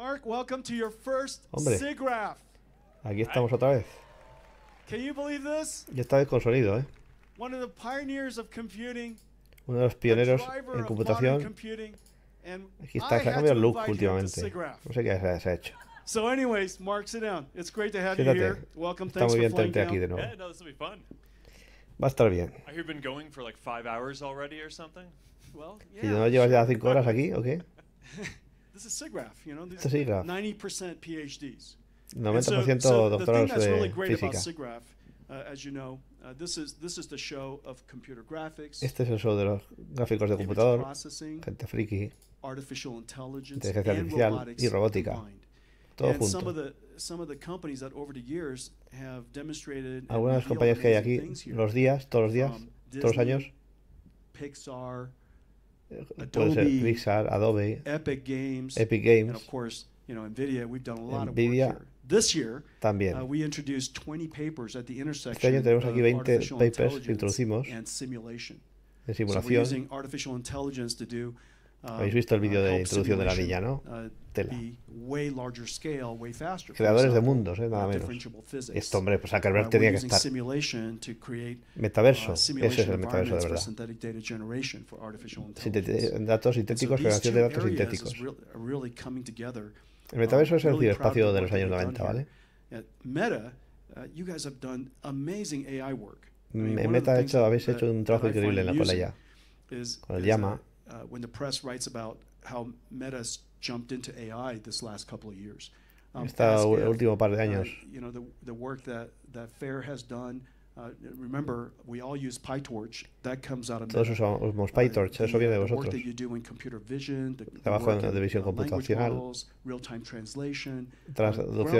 Mark, welcome to your first Hombre, SIGGRAPH. aquí estamos otra vez. Can you believe this? Y esta vez con sonido, ¿eh? One of the pioneers of computing, Uno de los pioneros en computación. Aquí está, se ha cambiado el look últimamente. ¿eh? No sé qué se ha hecho. So anyways, Mark, sit down. It's great to have Siéntate. you here. Welcome. Está Thanks muy bien tenerte aquí de nuevo. Yeah, no, Va a estar bien. Have been going for like five hours already or something? Well, yeah. Si no llevas ya cinco horas aquí, ¿o qué? Este es el show de los gráficos de computador, gente friki, inteligencia artificial y robótica. Todo Algunas compañías que hay aquí, los días, todos los días, todos los años. Pixar, Adobe, Adobe, Epic Games, and of course, you know, Nvidia. We've done a lot of work This year, también. Uh, este año tenemos aquí 20 papers introducimos simulación. artificial Um, habéis visto el vídeo uh, de introducción de la villa, ¿no? Uh, Tela. Creadores de mundos, eh, nada menos. Esto, hombre, pues carver uh, tenía que estar. Metaverso. Ese es el metaverso de verdad. datos sintéticos, generación de datos sintéticos. El metaverso es el ciberespacio de los años 90, ¿vale? Meta, mm, hecho, habéis hecho un trabajo increíble en la cola Con el llama. Uh, when the press writes about how Meta's jumped into AI this last couple of years. Um, último par de uh, años. you know the, work that, Fair has done. Uh, remember, we all use PyTorch. That comes out of Todos usamos PyTorch. Eso viene de vosotros. Trabajo en visión computacional. Um, Traducción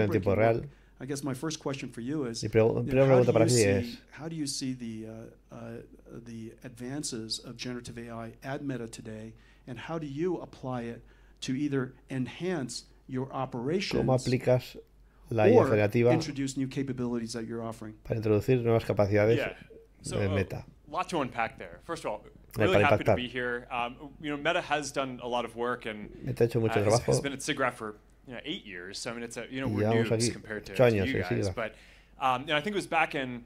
en tiempo real. I guess my first question for you is: you know, how, do you see, how, do you see, the uh, uh, the advances of generative AI at Meta today, and how do you apply it to either enhance your operations? ¿Cómo aplicas la generativa introduce new capabilities that you're offering? para introducir nuevas capacidades yeah. so, oh, Meta? A lot to unpack there. First of all, really happy to be here. Um, you know, Meta has done a lot of work and Meta ha hecho mucho has, has been at SIGGRAPH for you know eight years. So I mean, it's a you know we're yeah, noobs compared to, to you guys. But um, you know, I think it was back in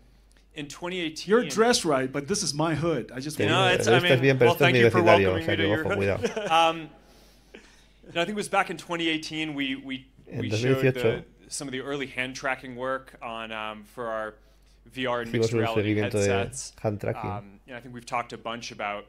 in 2018. You're dressed right, but this is my hood. I just no, it's, I mean, bien, well, thank you for welcoming me to your hood. um, I think it was back in 2018 we we, we showed the, some of the early hand tracking work on um, for our VR and mixed reality headsets. Um, and I think we've talked a bunch about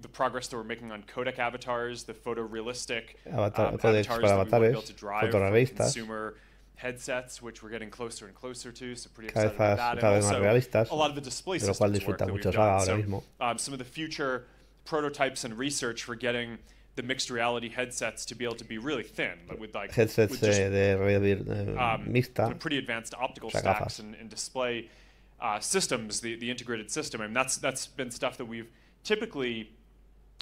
the progress that we're making on codec avatars, the photorealistic Avatar, ah, um, avatars that we were built to drive consumer headsets, which we're getting closer and closer to, so pretty excited about that. And also, a lot of the display systems work that we've done. So, um, some of the future prototypes and research for getting the mixed reality headsets to be able to be really thin, but with like headsets with just, de realidad um, mixta, pretty advanced optical stacks and, and display uh, systems, the, the integrated system. I mean, that's that's been stuff that we've typically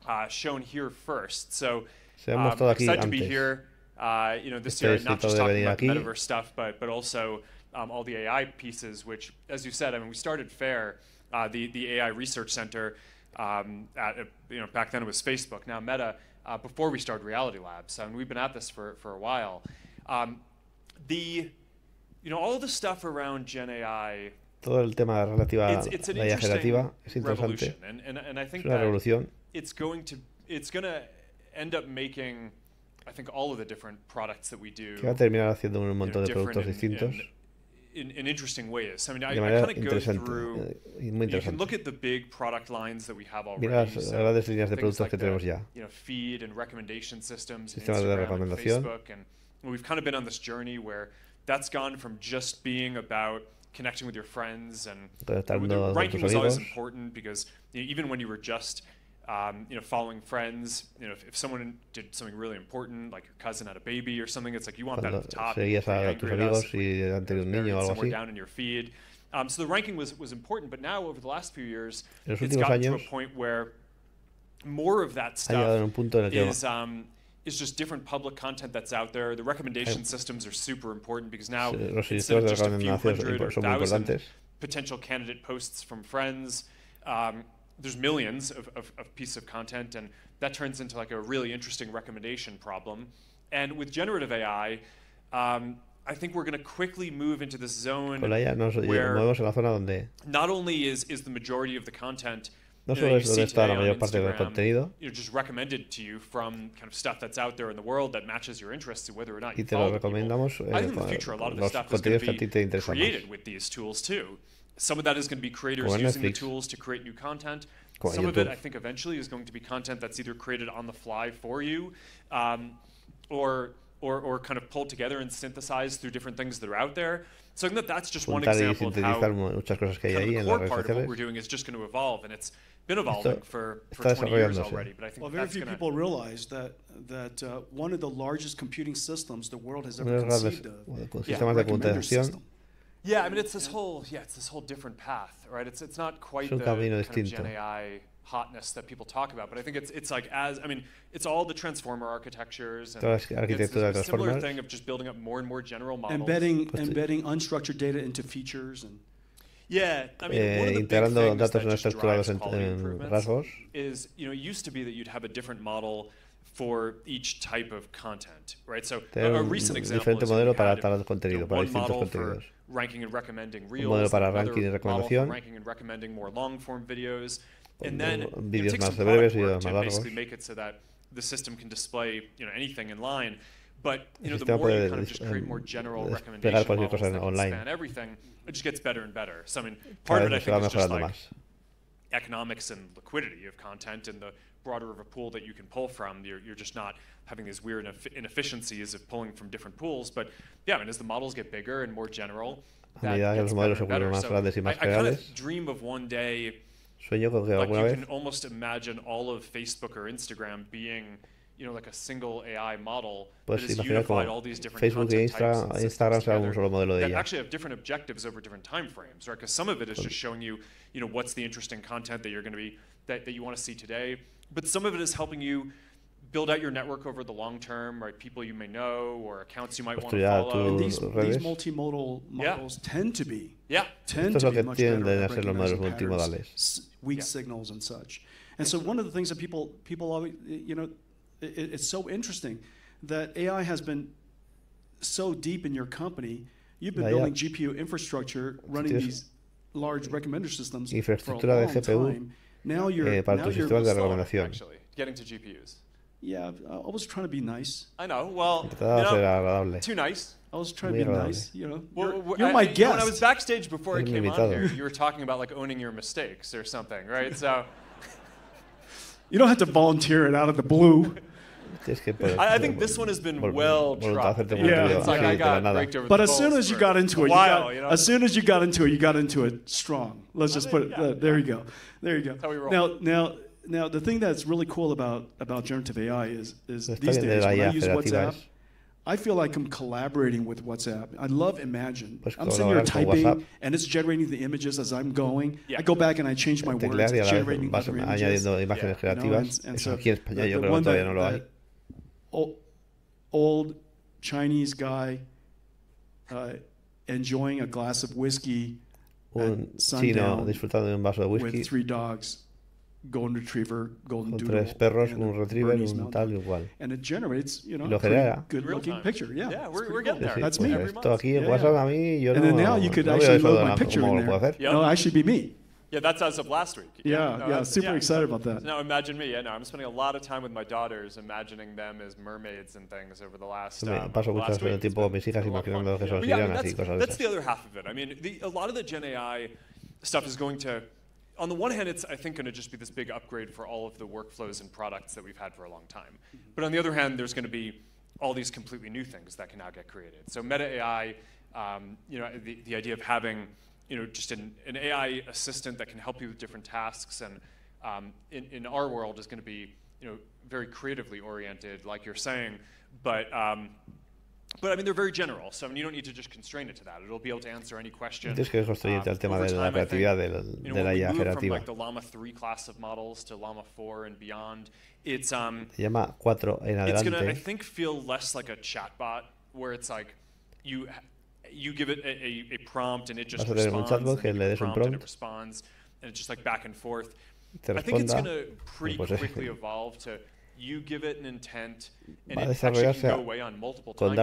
uh, shown here first. So um, excited antes. to be here. Uh, you know, this Estoy year not just talking about aquí. the metaverse stuff, but but also um, all the AI pieces. Which, as you said, I mean, we started Fair, uh, the the AI research center. Um, at, uh, you know, back then it was Facebook, now Meta. Uh, before we started Reality Labs, I mean, we've been at this for for a while. Um, the you know all the stuff around Gen AI todo el tema relativa a la generativa es interesante. revolución. va a terminar haciendo un montón de productos distintos. In, interesting ways. las grandes líneas de productos que tenemos ya. Sistemas de recomendación. we've kind of been on this journey where that's gone from just being about connecting with your friends and the ranking was always important because you know, even when you were just um, you know following friends you know if, if, someone did something really important like your cousin had a baby or something it's like you want Cuando that amigos y algo así down in your feed um, so the ranking was was important but now over the last few years it's gotten años, to a point where more of that stuff is um, is just different public content that's out there. The recommendation systems are super important because now instead of just a few hundred or thousand potential candidate posts from friends, um, there's millions of, of, of pieces of content, and that turns into like a really interesting recommendation problem. And with generative AI, um, I think we're going to quickly move into this zone nos, where la zona donde not only is, is the majority of the content no solo es donde está la mayor parte Instagram, del contenido. Y te lo recomendamos eh, con los contenidos que a ti te interesan Some of that is going to be creators using the tools to create new content. Some YouTube. of it, I think, eventually is going to be content that's either created on the fly for you, um, or, or or kind of pulled together and synthesized through different things that are out there. So that that's just one example of how muchas cosas que hay ahí the core las part of what we're doing is just going to evolve, and it's been evolving for, for 20 years already. But I think well, very few people realize that that uh, one of the largest computing systems the world has ever conceived of, yeah, yeah, de Yeah, I mean it's this whole yeah it's this whole different path, right? It's it's not quite the kind of Gen AI hotness that people talk about, but I think it's it's like as I mean, it's all the transformer architectures. And it's a similar thing of just building up more and more general models. Embedding embedding unstructured data into features and. Yeah, I mean, one of the eh, integrando datos no estructurados en, en rasgos. Is you know, it used to be that you'd have a different model for each type of content, right? So Tener a, recent example diferente modelo para tal contenido, para model contenidos. Ranking and recommending reels, un modelo para ranking recomendación, ranking and recommending more long form videos, and then vídeos más breves y más largos. The system can display, you know, anything in line, but you know, the more you kind of just create um, more general recommendation models that online. span everything, it just gets better and better. So I mean, part of it I think is just like más. economics and liquidity of content and the broader of a pool that you can pull from. You're, you're just not having these weird inefficiencies of pulling from different pools. But yeah, I mean, as the models get bigger and more general, that gets better and better. So I, I kind of dream of one day Sueño like alguna you vez. can almost imagine all of Facebook or Instagram being you know, like a single AI model Puedes that is imaginar unified all these different Facebook e Instagram, Instagram sea un solo modelo de that ella. actually have different objectives over different time frames, right? Because some of it is just showing you, you know, what's the interesting content that you're going to be that, that you want to see today, but some of it is helping you build out your network over the long term, right? People you may know or accounts you might want to follow. And these, these multimodal models yeah. tend to be yeah. tend Esto to be much better at recognizing patterns, weak yeah. signals and such. And so one of the things that people people always you know it, it's so interesting that AI has been so deep in your company. You've been building GPU infrastructure, running these large recommender systems for a long time. Now eh, you're, eh, now you're Actually, getting to GPUs. Yeah, uh, I was trying to be nice. I know. Well, you know, too nice. I was trying to be nice, you know. you're, you're I, my guest. When I was backstage before I came on here, you were talking about like owning your mistakes or something, right? So you don't have to volunteer it out of the blue. I, I, think this one has been well dropped. Yeah, it's like I got over But as soon as you got into it, while, you got, you know? as soon as you got into it, you got into it strong. Let's just put it. Uh, there you go. There you go. Now, now now the thing that's really cool about about generative AI is is these days when I use WhatsApp, I feel like I'm collaborating with WhatsApp. I love Imagine. I'm sitting here typing, and it's generating the images as I'm going. I go back and I change my words, generating vas You know, and, and so, the en España Old, Chinese guy uh, enjoying a glass of whiskey at sundown with three dogs golden retriever, golden con tres perros, un retriever, Bernese un tal y And it generates, you know, y lo genera. Good looking picture, yeah. yeah we're, we're getting there. That's pues me. Esto aquí en WhatsApp yeah. a mí yo and no, then now you could no actually load my picture in there. Yep. No, actually be me. Yeah, that's as of last week. Yeah, yeah, no, yeah super yeah, excited about that. now imagine me. Yeah, no, I'm spending a lot of time with my daughters, imagining them as mermaids and things over the last. Me um, paso mucho week, tiempo con mis hijas imaginando que son sirenas y cosas de That's the other half of it. I mean, the, a lot of the Gen AI stuff is going to on the one hand, it's, I think, going to just be this big upgrade for all of the workflows and products that we've had for a long time. Mm-hmm. But on the other hand, there's going to be all these completely new things that can now get created. So Meta AI, um, you know, the, the idea of having, you know, just an, an AI assistant that can help you with different tasks and um, in, in our world is going to be, you know, very creatively oriented, like you're saying, but um, but I mean, they're very general, so I mean, you don't need to just constrain it to that. It'll be able to answer any question. Tienes que construirte um, al tema de la creatividad de, de la IA generativa. Se llama 4 and um, en adelante. Gonna, I think, feel less like a chatbot, where it's like you you give it a, a prompt and it just responds. Un chatbot que le des un prompt and it responds, and it's just like back and forth. Te responda, I think it's going to pretty eh. quickly evolve to you va a desarrollarse a, con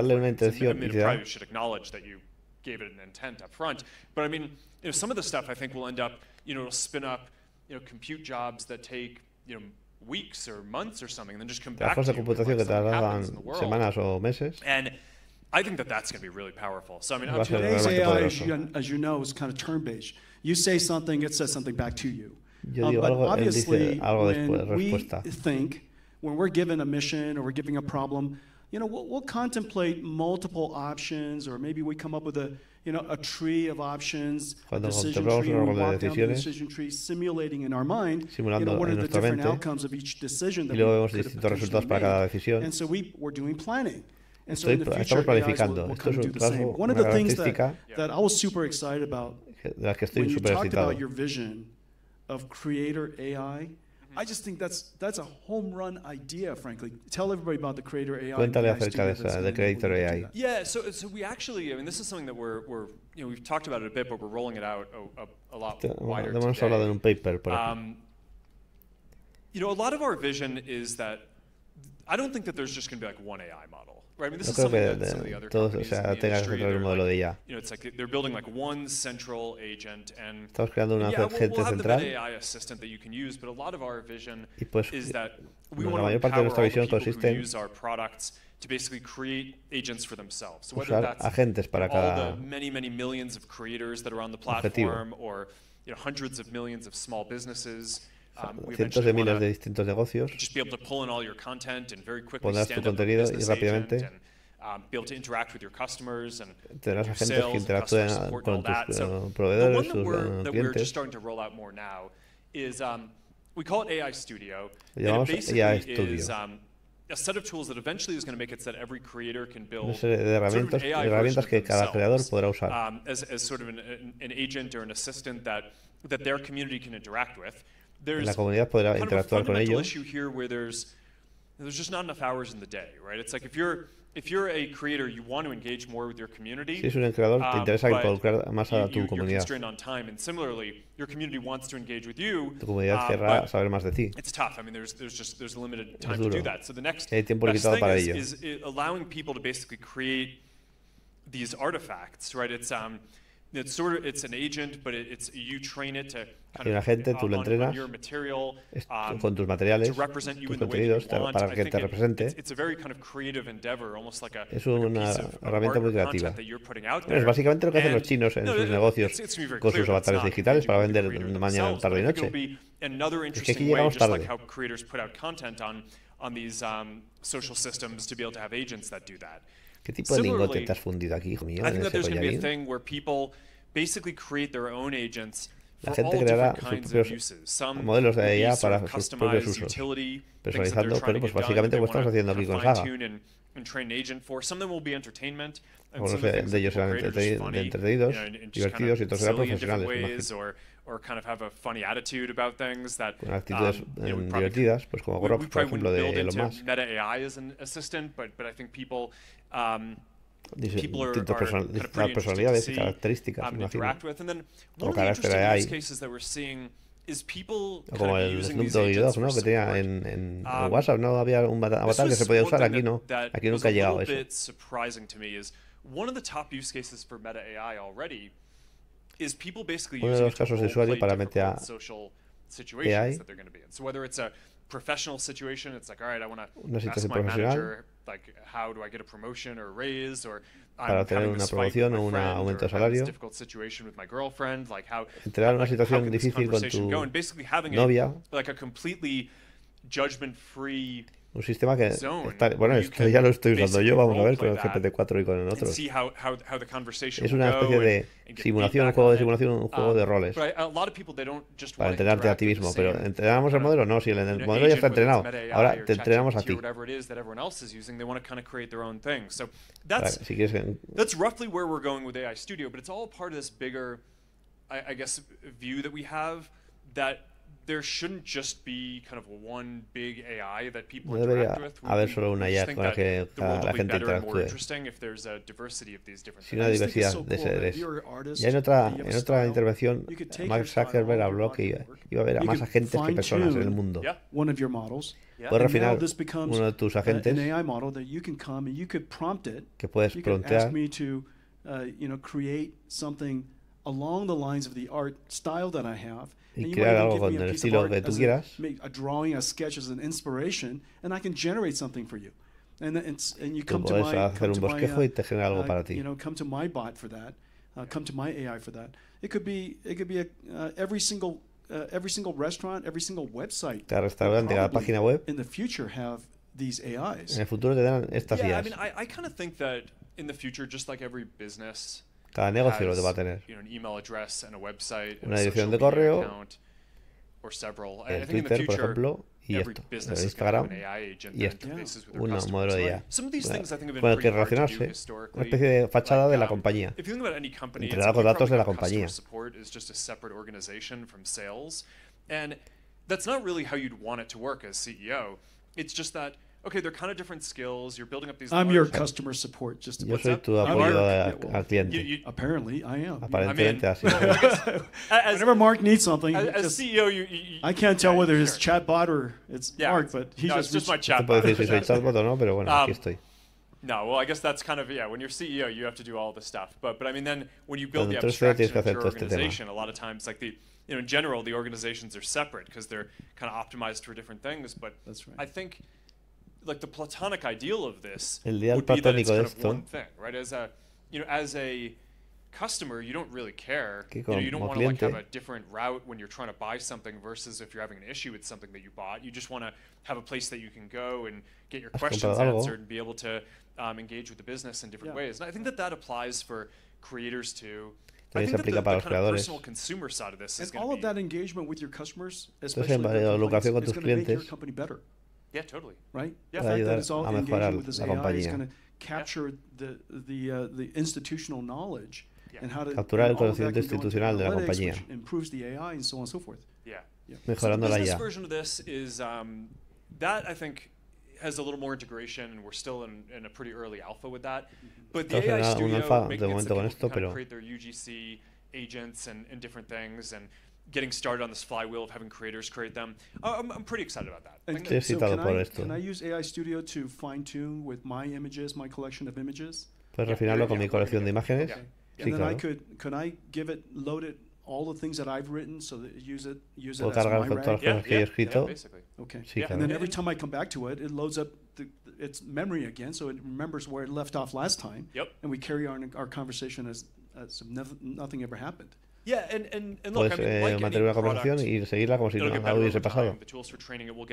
should acknowledge that you gave it an intent up front. But I mean, you know, some of the stuff I think will end up, you know, it'll spin up, you know, compute jobs that take, you know, weeks or months or something, and then just come back to you computación que tardan semanas o meses. And I think that that's going to be really powerful. So I mean, today's AI, oh, as you, as you know, is kind of turn based You say something, it says something back to you. Yo um, but algo, obviously, él dice algo después, when respuesta. we think when we're given a mission or we're giving a problem, you know, we'll, we'll, contemplate multiple options, or maybe we come up with a, you know, a tree of options, Cuando decision tree, we walk down the decision tree, simulating in our mind, you know, what are the different mente, outcomes of each decision that we could vemos para cada decisión. And so we, we're doing planning. And so Estoy, in the future, estamos Will, will Esto es un One of the things that, that I was super excited about que when you talked excitado. about your vision of creator AI I just think that's that's a home run idea, frankly. Tell everybody about the Creator AI. Cuéntale acerca de eso, de Creator AI. Yeah, so so we actually, I mean, this is something that we're we're you know we've talked about it a bit, but we're rolling it out a, a, a lot wider today. Hemos hablado en un paper, por um, you know, a lot of our vision is that I don't think that there's just going to be like one AI model. no creo que de, de, todos o sea, tengan que crear un modelo de IA. Estamos creando un agente central. Y pues bueno, la mayor parte de nuestra visión consiste en to basically create agents for themselves. So whether that's para cada many, many millions of creators that are on the platform or you know, hundreds of millions of small businesses Ah, cientos de miles de distintos negocios, pondrás tu contenido y rápidamente um, tendrás agentes que interactúen con tus proveedores, tus clientes. Lo um, llamamos AI Studio una serie de herramientas, herramientas que cada creador podrá usar. la comunidad podrá interactuar con ellos. there's just not enough hours in the day, right? It's like if you're if you're a creator, you want to engage more with your community. Si es un creador, te um, interesa involucrar más a tu you, comunidad. You're on time, and similarly, your community wants to engage with you. Tu comunidad uh, querrá saber más de ti. It's tough. I mean, there's there's just there's limited time to do that. So the next best thing is, is allowing people to basically create these artifacts, right? It's um, Es un agente, tú lo entrenas um, con tus materiales, tus contenidos, para que te represente. Es una herramienta muy creativa. es básicamente lo que hacen los chinos en sus negocios con sus avatares digitales para vender mañana, tarde y noche. Es que aquí llegamos tarde. ¿Qué tipo de lingote te has fundido aquí, hijo mío? la gente creará sus propios modelos de IA para sus propios usos, personalizando, pero pues básicamente que estamos haciendo aquí con Java. Algunos pues de, ellos serán entretenidos, divertidos y otros serán profesionales or kind of have a funny attitude about things that con actitudes um, you know, eh, probably, pues como Grok, por ejemplo, de Elon Musk. Meta AI as an assistant, but but I think people um, Dice, are, person kind of personalidades y características, um, imagino. Then, o carácter AI. Is people o como el Snoop Doggy ¿no? Que tenía en, en, um, WhatsApp, ¿no? Había un avatar que se podía usar, aquí no. Aquí nunca ha llegado eso. surprising to me is One of the top use cases for Meta AI already uno de los casos de usuario para meter a AI professional situation. It's like, all right, I want to ask my manager, like, how do I get a promotion or a raise? Or I'm having una promoción o un aumento de salario. situation with my girlfriend, like how. Entrar en una situación difícil con tu novia. Like a completely judgment-free un sistema que está, bueno, ya lo estoy usando yo, vamos a ver con el GPT-4 y con el otro. Es una especie de simulación, un juego de simulación, um, un juego de roles. Para entrenarte a ti mismo, pero ¿entrenamos al modelo? No, si el modelo ya está entrenado, ahora te entrenamos a ti. si quieres... view that we have that there shouldn't just be kind of one big AI that people no interact with. We haber solo una IA con la que la gente interactúe. Si una diversidad so de seres. Cool. Ya en otra, en otra intervención, Mark Zuckerberg habló que iba, iba a ver a más agentes que personas en el mundo. one Yeah. Puedes refinar uno de tus agentes que puedes promptear uh, along the lines of the art style that I have and you crear might algo con el estilo que tú quieras. A, a drawing, a sketch as an inspiration, and I can generate something for you. And, and, and you come to my, hacer un bosquejo my, y te genera uh, algo uh, para ti. You know, come to my bot for that. Uh, come to my AI for that. It could be it could be a, uh, every single uh, every single restaurant, every single website. Cada restaurante, cada página web. In the future, have these AIs. En el futuro te dan estas yeah, IAs. I mean, I, I kind of think that in the future, just like every business, Cada negocio lo va a tener. Una dirección de correo, el Twitter, por ejemplo, y esto, el Instagram y esto, un modelo de IA con el que relacionarse, una especie de fachada de la compañía, entregar los datos de la compañía. That's not really how you'd want it to work as CEO. It's just that okay, they're kind of different skills. You're building up these. I'm large... your customer support, just to Yo cliente. You, Apparently, I am. Apparently, I mean, Whenever Mark needs something, as, as CEO, you, you, I can't tell whether sure. it's chatbot or it's yeah. Mark, but he's no, just. It's just my chatbot. No chatbot no, bueno, um, aquí estoy. No, well, I guess that's kind of yeah. When you're CEO, you have to do all this stuff. But but I mean, then when you build Cuando the abstraction of your organization, a lot of times like the you know in general the organizations are separate because they're kind of optimized for different things. But that's right. I think like the platonic ideal of this would be that it's kind of one thing, right? As a you know, as a customer, you don't really care. You, know, you, don't want to like have a different route when you're trying to buy something versus if you're having an issue with something that you bought. You just want to have a place that you can go and get your questions answered and be able to um, engage with the business in different yeah. ways. And I think that that applies for creators too. I think that the, the kind of personal consumer side of this and is all of that engagement with your customers, especially Entonces, la relación con tus clientes, your company better. Yeah, totally. Right? Yeah. The fact that it's all engaging with this AI is going to capture the, the, uh, the institutional knowledge and how to capturar el conocimiento institucional de la compañía. Improves the AI and so on and so forth. Yeah. yeah. Mejorando so la IA. version of this is um, that I think has a little more integration, and we're still in, in a pretty early alpha with that. Mm-hmm. But the Estamos AI Studio, alfa, de momento con esto, pero create their UGC agents and, and different things, and getting started on this flywheel of having creators create them. Uh, I'm, I'm pretty excited about that. And, so can, I, can I use AI Studio to fine tune with my images, my collection of images? Can refinarlo yeah, con yeah, mi colección yeah, de imágenes. Sí, and then claro. I could, I give it, load it all the things that I've written so that use it use it as my con todas yeah, que okay. Sí, claro. And then every time I come back to it, it loads up the, its memory again, so it remembers where it left off last time. Yep. And we carry on our, conversation as, as if nothing ever happened. Puedes eh, mantener una conversación y seguirla como si nada hubiese pasado.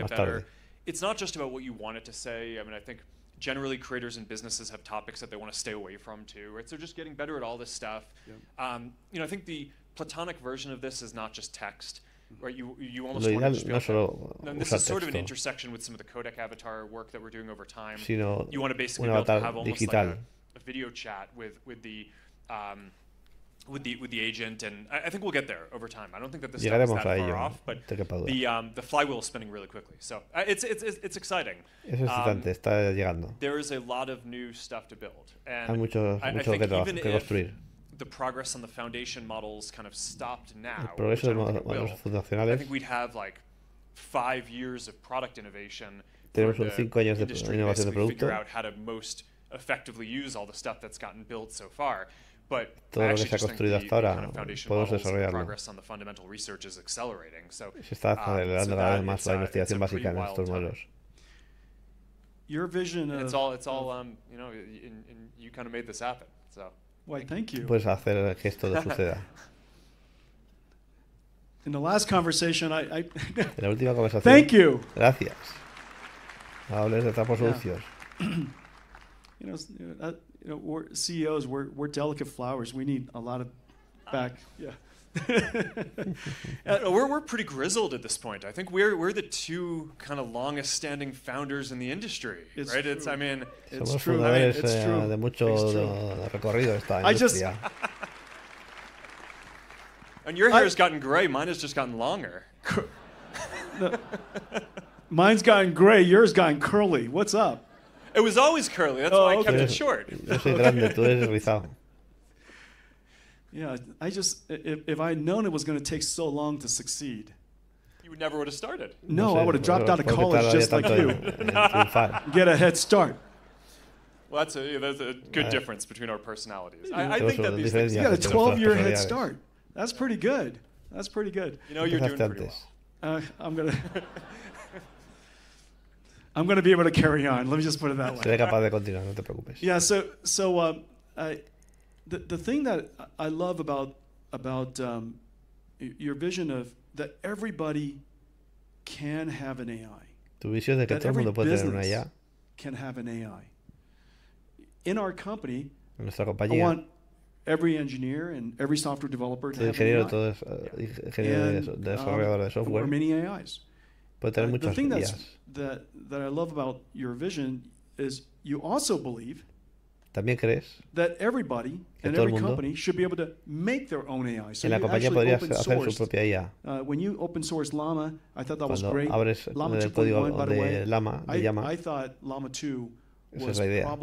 Más tarde. It's not just about what you want it to say. I mean, I think generally creators and businesses have topics that they want to stay away from too, right? So just getting better at all this stuff. Yeah. Um, you know, I think the platonic version of this is not just text. Mm-hmm. Right, you, you almost Lo ideal no solo and this usar is sort texto, of an intersection with some of the codec avatar work that we're doing over time. Sino you want to basically be able to have almost digital. like a, a video chat with with the um, with the with the agent, and I, I, think we'll get there over time. I don't think that this stuff is that far off, but the um, the flywheel is spinning really quickly. So uh, it's, it's it's exciting. Es um, está llegando. There is a lot of new stuff to build, and Hay mucho, I, mucho I think even if construir. The progress on the foundation models kind of stopped now. El progreso de will, I think we'd have like five years of product innovation. Tenemos un cinco años de innovación de producto. Figure out how to most effectively use all the stuff that's gotten built so far. todo lo que se ha construido hasta ahora podemos desarrollarlo. Se está um, acelerando cada vez más la uh, investigación básica en estos modelos. Puedes hacer que esto suceda. En la última conversación. Gracias. Hables de trapos sucios. you know, we're CEOs, we're, we're delicate flowers. We need a lot of back. Yeah. uh, we're, we're pretty grizzled at this point. I think we're, we're the two kind of longest standing founders in the industry, it's right? True. It's I mean, it's Somos true. I mean, it's true. De mucho de esta I just, and your hair's I, gotten gray. Mine has just gotten longer. no. Mine's gotten gray. Yours gotten curly. What's up? It was always curly. That's oh, why I oh, kept it short. Yeah, I just if, if I had known it was going to take so long to succeed. You never would have started. No, I would have dropped out of college just like you. Get a head start. Well, that's a, yeah, that's a good uh, difference between our personalities. I, I think that these things. You got a 12 year head start. That's pretty good. That's pretty good. You know, you're doing pretty well. Uh, I'm going to. I'm going to be able to carry on. Let me just put it that way. Seré capaz de continuar, no te preocupes. Yeah, so so um, I, the the thing that I love about about um, your vision of that everybody can have an AI. Tu visión de que that todo el mundo puede tener una IA. Can have an AI. In our company, en nuestra compañía. I want every engineer and every software developer to have an AI. Todo ingeniero, todo es, uh, ingeniero de, de um, de software. Or many AIs. tener muchas También crees que todo el mundo en la compañía podría hacer su propia IA. Uh, Cuando abres el código de Lama, de Llama, esa es la idea.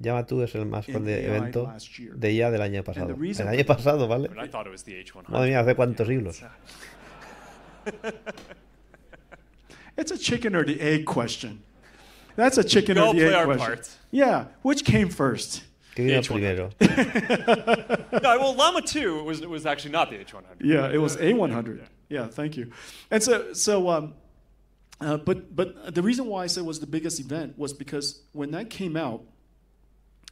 Llama 2 es el más grande evento de IA del año pasado. El año pasado, ¿vale? Madre mía, hace cuántos siglos. it's a chicken or the egg question. That's a chicken we or the egg question. Parts. Yeah, which came 1st H DH100. no, well, Llama 2 was, was actually not the H100. Yeah, it was A100. Yeah, thank you. And so, so um, uh, but, but the reason why I said it was the biggest event was because when that came out,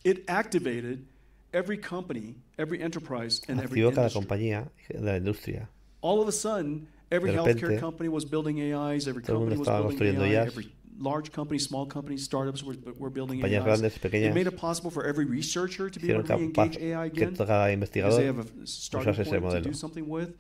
it activated every company, every enterprise, and every Activó cada industry. compañía de la industria. All of a sudden, Every healthcare company was building AIs, every company was building AI, every large company, small companies, startups were, were building AIs. Grandes, pequeñas, it made it possible for every researcher to be able to engage AI again because they have a starting point to do something with.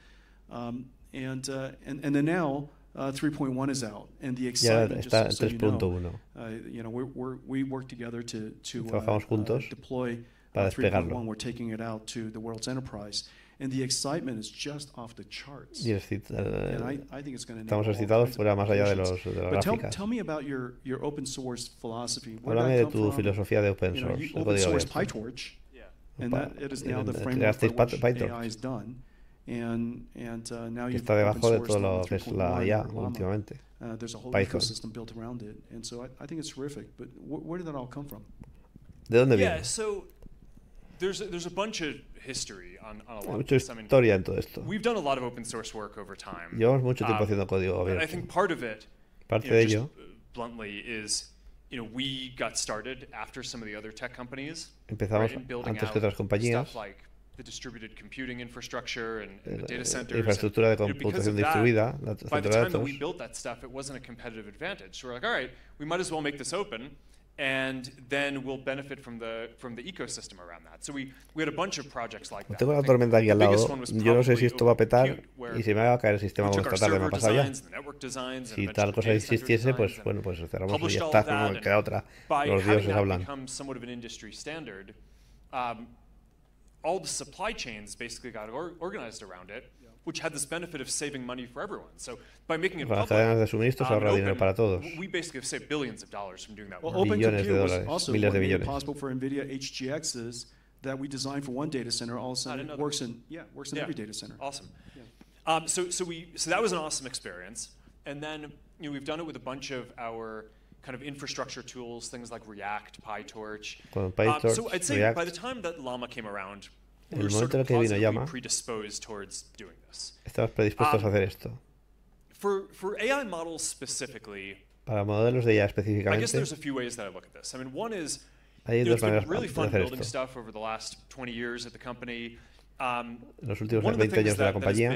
Um, and, uh, and, and then now, uh, 3.1 is out, and the excitement. just so, You know, uh, you know we're, we're, we work together to, to uh, uh deploy uh, 3.1. We're taking it out to the world's enterprise. And the excitement is just off the charts. Y estamos excitados fuera más allá de, los, de las gráficas. Tell, me about your, your open source philosophy. Háblame de tu from? filosofía de open source. You know, you open source PyTorch, and that it is now the eh, framework by which AI is done. And, and, uh, now está debajo de todo lo que es la IA últimamente. Uh, there's a whole Python. ecosystem built around it, and so I, I think it's terrific. But wh where did that all come from? ¿De dónde viene? Yeah, so there's a, there's a bunch of history on, on a lot mucho of this. I mean, en todo esto. We've done a lot of open source work over time. Llevamos mucho tiempo um, haciendo código abierto. I think part of it, parte you know, de ello, bluntly, is you know we got started after some of the other tech companies. Empezamos right, antes que otras compañías. Stuff like the distributed computing infrastructure and, and the eh, data centers. Infraestructura de computación distribuida, la central de datos. By the time that we built that stuff, it wasn't a competitive advantage. So we're like, all right, we might as well make this open. Tengo una tormenta aquí al lado. Yo no sé si esto va a petar y si me va a caer el sistema como esta tarde me ha pasado ya. Si tal cosa existiese, pues bueno, pues cerramos y ya está, no me queda otra. Los dioses hablan. Um, all the supply chains basically got organized around it. which had this benefit of saving money for everyone. So by making it public, de suministros um, dinero para todos. We basically have saved billions of dollars from doing that. Well, billones de dólares, also miles de billones. possible for NVIDIA HGXs that we designed for one data center all of a sudden works in yeah works in yeah. every data center. Awesome. Yeah. Um, so so we so that was an awesome experience, and then you know we've done it with a bunch of our kind of infrastructure tools, things like React, PyTorch. Well, PyTorch um, so I'd say React. by the time that Llama came around, el momento en el que vino llama, estamos predispuestos a um, hacer esto. Para modelos de IA específicamente, hay dos maneras de hacer esto. Um, en los últimos 20 años de la compañía,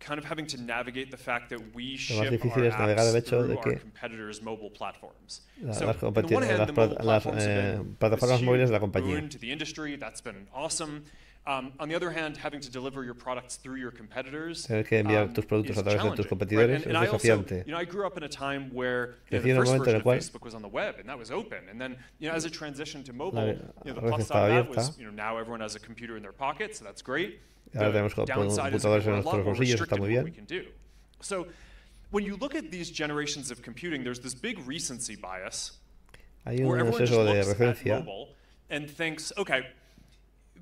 kind of having to navigate the fact that we ship our apps navegar el hecho de competitors mobile platforms. So, on the one hand, las, the mobile platforms las eh, plataformas móviles de la compañía. To the industry, that's been awesome. Um, on the other hand, having to deliver your products through your competitors Tener que enviar um, tus productos a través de tus right? and, and I also, you know, I grew up in a time where you know, the first version of Facebook was on the web and that was open, and then you know, as a transition to mobile, you know, the plus side of that was you know, now everyone has a computer in their pocket, so that's great. Ahora tenemos computadores en nuestros bolsillos, está muy bien. Hay un proceso de referencia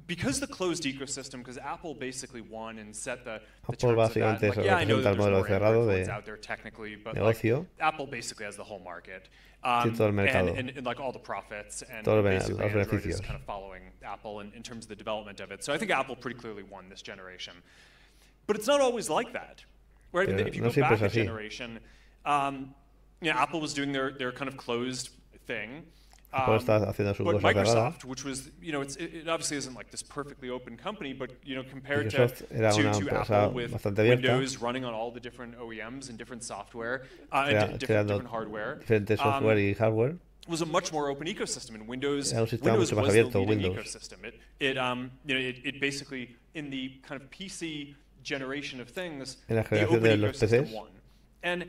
because the closed ecosystem, because Apple basically won and set the, básicamente that, modelo cerrado de Apple basically has the whole market. Um, and, and, and, like all the profits and basically Android is kind of following Apple in, in terms of the development of it. So I think Apple pretty clearly won this generation. But it's not always like that, right? Pero if you no go back a generation, um, you know, Apple was doing their, their kind of closed thing. Um, but Microsoft, which was, you know, it, it, obviously isn't like this perfectly open company, but you know, compared to, to, to Apple with Windows running on all the different OEMs and different software uh, and d- different, different, hardware, um, was a much more open ecosystem, and Windows, Windows was the leading Windows. ecosystem. It, it, um, you know, it, it basically in the kind of PC generation of things, the open ecosystem PCs. won. And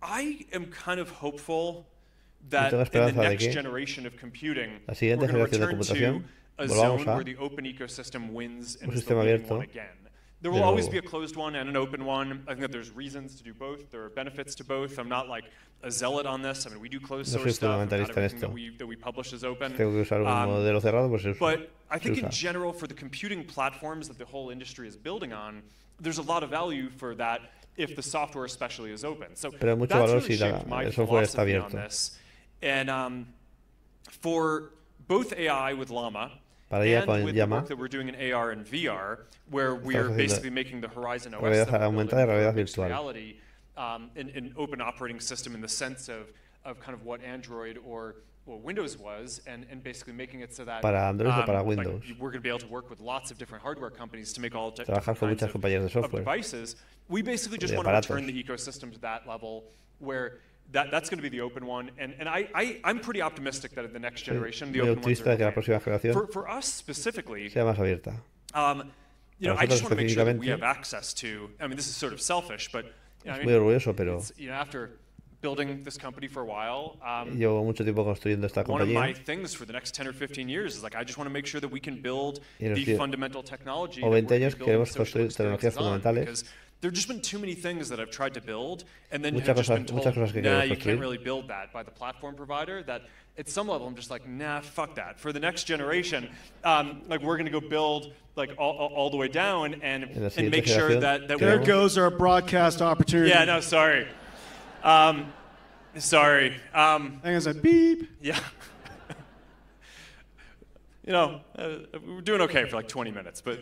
I am kind of hopeful that in the next generation of computing, la siguiente generación de computación, volvamos a un sistema abierto There will always be a closed one and an open one. I think that there's reasons to do both. There are benefits to both. I'm not like a zealot on this. I mean, we do closed no source stuff. Not everything that we, that we publish is open. Si tengo que usar un um, modelo cerrado, pues es, but I think in general, for the computing platforms that the whole industry is building on, there's a lot of value for that if the software especially is open. So that's really si la, my philosophy on this. And um, for both AI with Llama Para and with Llama, the work that we're doing in AR and VR, where we're basically making the Horizon OS aumentada reality um, an, an open operating system in the sense of, of kind of what Android or well, Windows was, and, and basically making it so that para Android um, para Windows. Like we're going to be able to work with lots of different hardware companies to make all different kinds de Of devices. We basically just want to return the ecosystem to that level where That, that's going be the open one, and, I'm pretty optimistic that the next generation, optimista de que la próxima generación más abierta. um, I we have access to. I mean, this is sort of selfish, but muy pero after building this company for a while, um, llevo mucho tiempo construyendo esta my things for the next 10 or years is like I just want to make sure that we can build the fundamental 20 años queremos construir tecnologías fundamentales there have just been too many things that I've tried to build, and then you have just been told, nah, you can't really build that by the platform provider. That at some level, I'm just like, nah, fuck that. For the next generation, um, like we're gonna go build like all, all the way down and and make sure that that there goes our broadcast opportunity. Yeah, no, sorry, um, sorry. Um, I think it's a beep. Yeah you know, uh, we're doing okay for like 20 minutes, but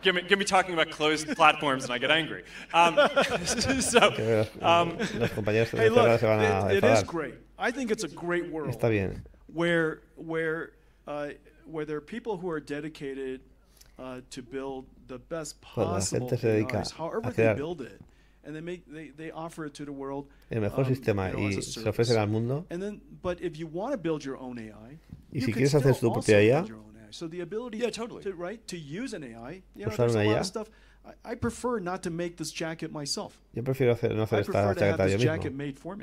give, me, give me talking about closed platforms and I get angry. Um, so, um, hey, look, it, it is great. I think it's a great world where, where, uh, where there are people who are dedicated uh, to build the best possible AI, however they build it. And they, make, they, they offer it to the world. El mejor um, sistema you know, y se ofrecen al mundo. And then, but if you want to build your own AI, Y si quieres hacer tu propia IA, usar una IA, yo prefiero hacer, no hacer esta chaqueta yo mismo.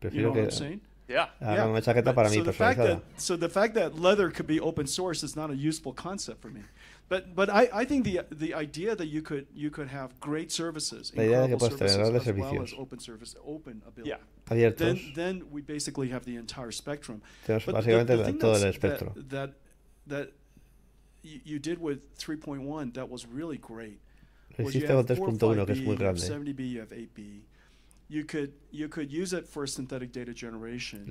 Prefiero que hagan una chaqueta para mí personalizada. So the fact that leather could be open source is not a useful concept for me. But, but I, I think the, the idea that you could, you could have great services, la tener services, as well as open service, open ability, yeah. abiertos, then, then we basically have the entire spectrum. Tenemos but básicamente the, the todo el espectro. That, that, that you, you did with 3.1, that was really great. Lo hiciste con 3.1, que es muy grande. 70B, you have 8B. Lo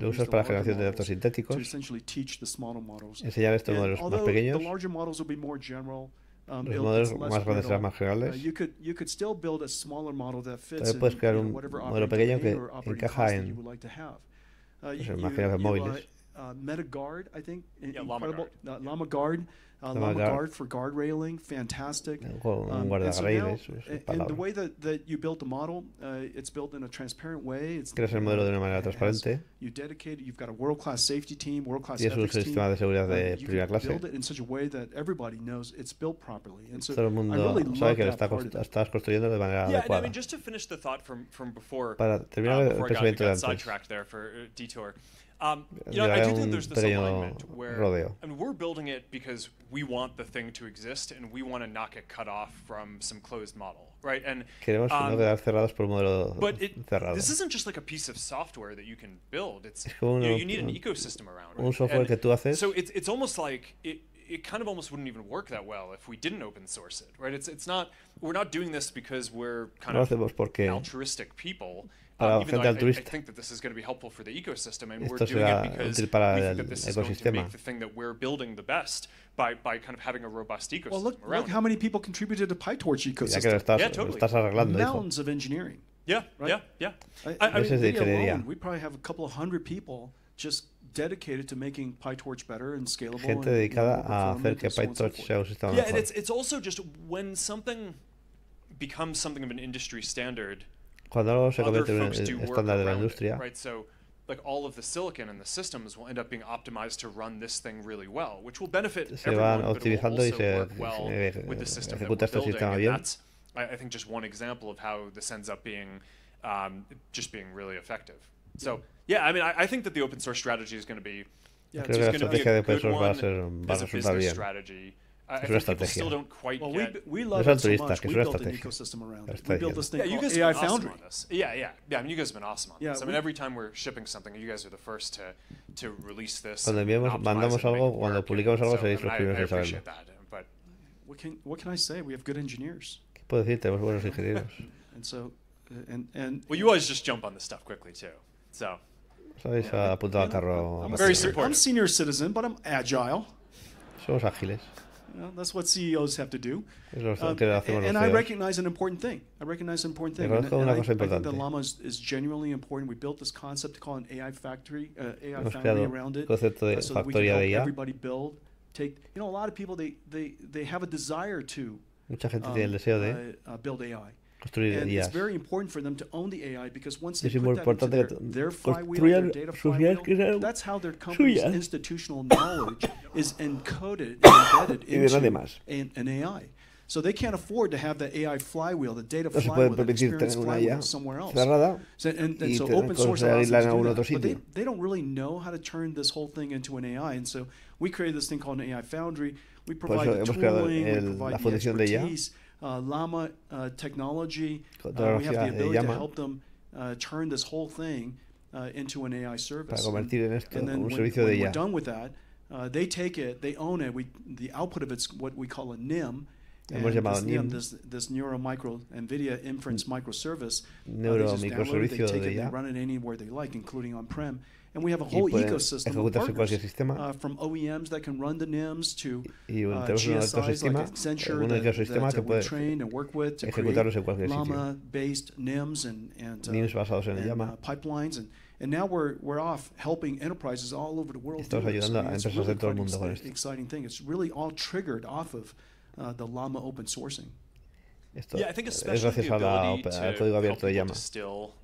usas para la generación de datos sintéticos. Enseñar estos um, modelos más pequeños. Los modelos más grandes serán más generales. También puedes crear un modelo pequeño que encaja en, uh, pues, en uh, móviles. uh, Meta Guard, I think. Yeah, incredible. Lama Guard. Uh, Lama Guard, uh, Lama Lama Guard. for guard railing, fantastic. Um, and, so now, and the way that, that you built the model, uh, it's built in a transparent way. It's Creas el modelo de una manera transparente. You dedicated, you've got a world-class safety team, world-class ethics team. sistema de seguridad de uh, you primera clase. build it in such a way that everybody knows it's built properly. And so Todo el mundo I really love that lo está cost estás construyendo de manera yeah, adecuada. Yeah, I mean, just to finish the thought from, from before, Para uh, terminar uh, before el pensamiento de antes. sidetracked there for uh, detour. Um, you know, I do think there's this alignment where rodeo. I mean, we're building it because we want the thing to exist and we want to not get cut off from some closed model, right? And um, no cerrados por modelo but it, cerrado. This isn't just like a piece of software that you can build. It's you, know, you, need an ecosystem around. Right? So it's it's almost like it, it kind of almost wouldn't even work that well if we didn't open source it, right? It's it's not we're not doing this because we're kind no of altruistic people para la gente altruista. Esto será útil para el ecosistema. Well, look, look how many people contributed to PyTorch ecosystem. Ya estás, yeah, totally. arreglando, Mountains hijo. of engineering. Yeah, right? yeah, yeah. I, I, I mean, de Alone, we probably have a couple of hundred people just dedicated to making PyTorch better and scalable. Gente dedicada a hacer que PyTorch sea un sistema mejor. Yeah, and it's, it's also just when something becomes something of an industry standard, Cuando algo se convierte en un estándar de la industria, like all of the silicon and the systems will end up being optimized to run this thing really well, which will benefit se everyone, but will also se, work well with the system that we're building. And that's, I think, just one example of how this ends up being um, just being really effective. So, yeah, I mean, I, I, think that the open source strategy is going to be, yeah, it's going to be a good one a as a business bien. strategy. I, think people still don't quite well, get... we, we love no es altruista, so much, que es una estrategia. Ecosystem around it. We built this thing yeah, you guys have been awesome on this. Yeah, yeah, yeah. I mean, you guys have been awesome on yeah, this. I mean, every time we're shipping something, you guys are the first to to release this. Cuando enviamos, mandamos algo, cuando publicamos algo, so, seréis los primeros en saberlo. That, but what can what can I say? We have good engineers. ¿Qué puedo decir? Tenemos buenos ingenieros. and so, uh, and and. Well, you always just jump on this stuff quickly too. So. Sabéis yeah, apuntar al carro. I'm, I'm very supportive. I'm senior citizen, but I'm agile. Somos ágiles. You know, that's what CEOs have to do. Um, and I recognize an important thing. I recognize an important thing. And, and I, I, think the llama is, is, genuinely important. We built this concept called an AI factory, uh, AI family around it, uh, so that we can help everybody build. Take you know, a lot of people they they they have a desire to um, uh, uh, build AI. Construir and It's very important for them to own the AI because once they es put importante that into their, their flywheel, their that's how their company's institutional knowledge is encoded and embedded into an, an AI. So they can't afford to have that AI flywheel, the data no flywheel, experience flywheel somewhere else. Cerrada, so, and, and so open source allows them to do that. But they, they don't really know how to turn this whole thing into an AI. And so we created this thing called an AI Foundry. We provide the tooling, el, we provide the expertise. Uh, Llama uh, technology. Uh, we have the eh, ability to help them turn this whole thing into an AI service. Para convertir en esto and then un when, servicio when de we're done with that, they take it, they own it. We, the output of it's what we call a NIM. Hemos llamado this, NIM, this, this Neuro Micro NVIDIA Inference mm. Microservice. Neuro uh, Microservicio de it, They run it anywhere they like, including on-prem. And we have a whole ecosystem of partners, uh, from OEMs that can run the NIMs to uh, GSIs like Accenture that, that, uh, we train and work with to create Llama-based NIMs and, and, uh, and uh, pipelines. And, and now we're, we're off helping enterprises all over the world. Estamos ayudando a empresas really de todo el mundo con esto. Exciting thing. It's really all triggered off of uh, the Llama open sourcing. Esto yeah, I think especially the ability to la, al Distill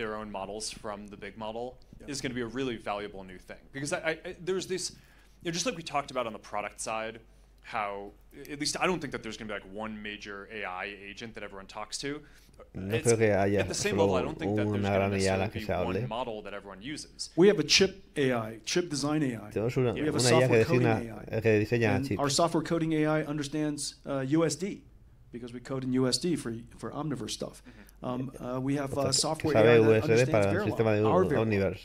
their own models from the big model is going to be a really valuable new thing because I, I, I, there's this, you know, just like we talked about on the product side, how at least I don't think that there's going to be like one major AI agent that everyone talks to. No creo que haya at the same level, I don't think that there's going to be one model that everyone uses. We have a chip AI, chip design AI. we have a software coding AI. Eh, que and Our software coding AI understands uh, USD because we code in USD for for Omniverse stuff. Mm-hmm. Um, uh, we have uh, software AI that understands para el sistema de our Omniverse.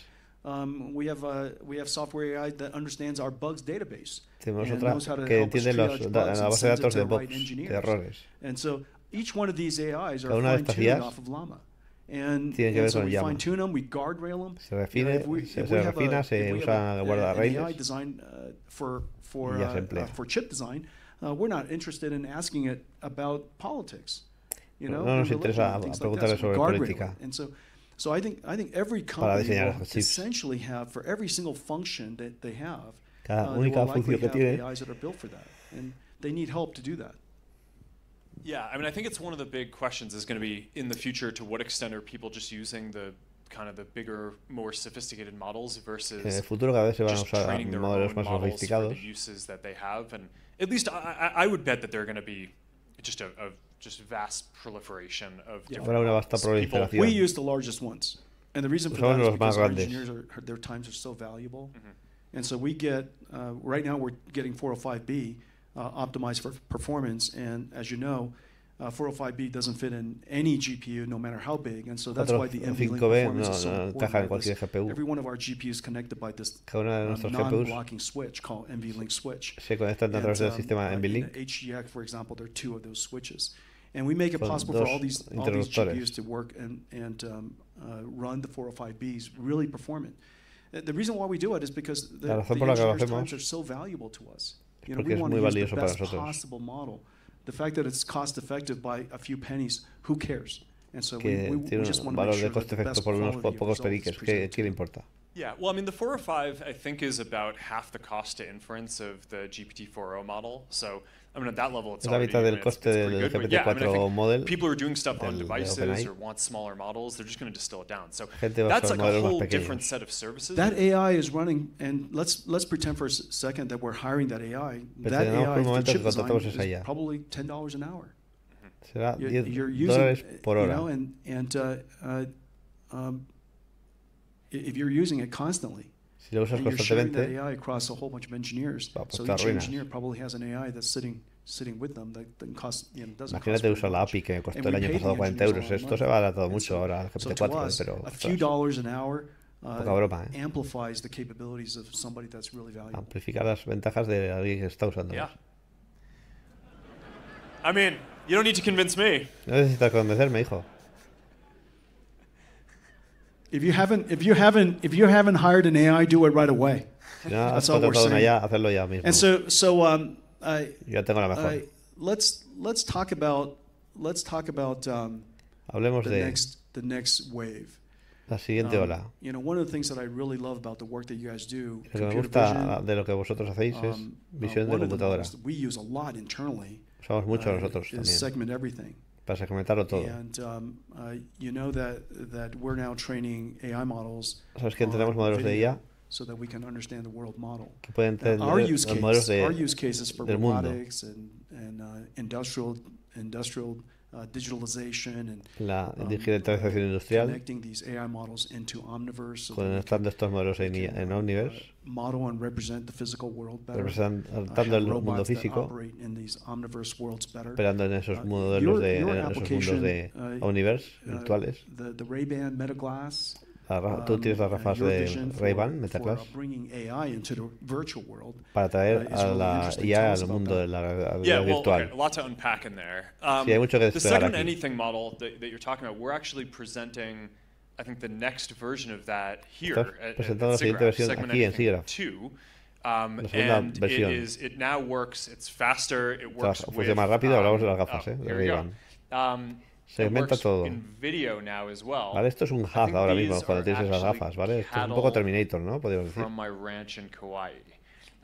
Um, we have uh, we have software AI that understands our bugs database. Tenemos and otra knows how to que entiende los, la, base de datos de bugs, de errores. And so each one of these AIs are fine-tuned off of Llama. And, tiene que ver so con llama. Them, we guardrail them. Se refine, if we, if se, se refina, a, se usa guardarrailes uh, for, for, y ya se uh, emplea. Uh, for chip design, uh, we're not interested in asking it about politics. You know, no nos interesa preguntarle like sobre política. So, so I think, I think every para diseñar chips. Essentially have for every single function that they have, Cada uh, única función que tiene. AIs that are built for that, and they need help to do that. Yeah, I mean, I think it's one of the big questions is going to be in the future to what extent are people just using the kind of the bigger, more sophisticated models versus en el futuro cada vez se van uses that they have, and at least I, I would bet that they're going to be just a, a just vast proliferation of yeah. different We use the largest ones. And the reason for that is because our engineers, are, their times are so valuable. Mm-hmm. And so we get, uh, right now we're getting 405B uh, optimized for performance. And as you know, uh, 405B doesn't fit in any GPU, no matter how big, and so that's why the NVLink performance no, is so important. GPU. Every one of our GPUs connected by this uh, non-blocking switch called NVLink switch. Se conectan a través del um, sistema NVLink. HGX, for example, there are two of those switches and we make it possible for all these all these GPUs to work and and um, uh, run the 405Bs really performant. The reason why we do it is because the, the engineers' times are so valuable to us. You know, we want to use the best possible model. The fact that it's cost effective by a few pennies, who cares? And so we, we, we just want to make sure that the best quality po pocos periques. ¿Qué, ¿Qué le importa? Yeah, well, I mean, the 405, I think, is about half the cost to inference of the GPT-40 model. So I mean, at that level, it's es la mitad del coste del GPT-4 model. People are doing stuff on devices or want smaller models. They're just going to distill it down. So that's like a whole different set of services. That AI is running, and let's let's pretend for a second that we're hiring that AI. that AI for chip design is probably ten dollars an hour. Será you're, you're using, eh, por hora. You know, and and uh, uh, um, if you're using it constantly, Si lo usas constantemente, va a ruinas. Imagínate usar la API que me costó el año pasado 40 euros. Esto se va ¿eh? a dar todo mucho ahora al GPT-4, pero poca broma. ¿eh? Amplifica las ventajas de alguien que está usando. I mean, you don't need to convince me. No necesitas convencerme, hijo. If you haven't, if you haven't, if you haven't hired an AI, do it right away. No, That's all we're saying. Ya, hacerlo ya mismo. And so, so um, I, Yo tengo la mejor. I, let's let's talk about let's talk about um, Hablemos the de next the next wave. La siguiente um, ola. You know, one of the things that I really love about the work that you guys do. Lo que me gusta vision, de lo que vosotros hacéis es um, visión uh, de computadora. We use a lot internally. Usamos mucho uh, nosotros también. Segment everything. para segmentarlo todo. Um, Sabes que modelos de IA que pueden entender los modelos de, our use cases for del mundo. And, uh, industrial, uh, digitalization la um, digitalización industrial, estos modelos en, en uh, Omniverse model and represent the physical world better. Representando uh, el mundo físico, operando en esos uh, modelos de, en esos mundos de universe uh, virtuales. The, the Ray-Ban Meta Glass ah, tú tienes las um, gafas de Ray-Ban Metaclass para traer a la IA al mundo de la realidad virtual. Sí, hay um, mucho que desplegar aquí. I think the next version of that here at, at SIGGRAPH, segment aquí en SIGGRAPH. 2, um, and versión. it, is, it now works, it's faster, it works with... más rápido, hablamos de las um, gafas, eh, oh, De we go. Um, Segmenta todo. Well. Vale, esto es un haz ahora mismo cuando tienes esas gafas, ¿vale? Esto es un poco Terminator, ¿no? Podríamos decir.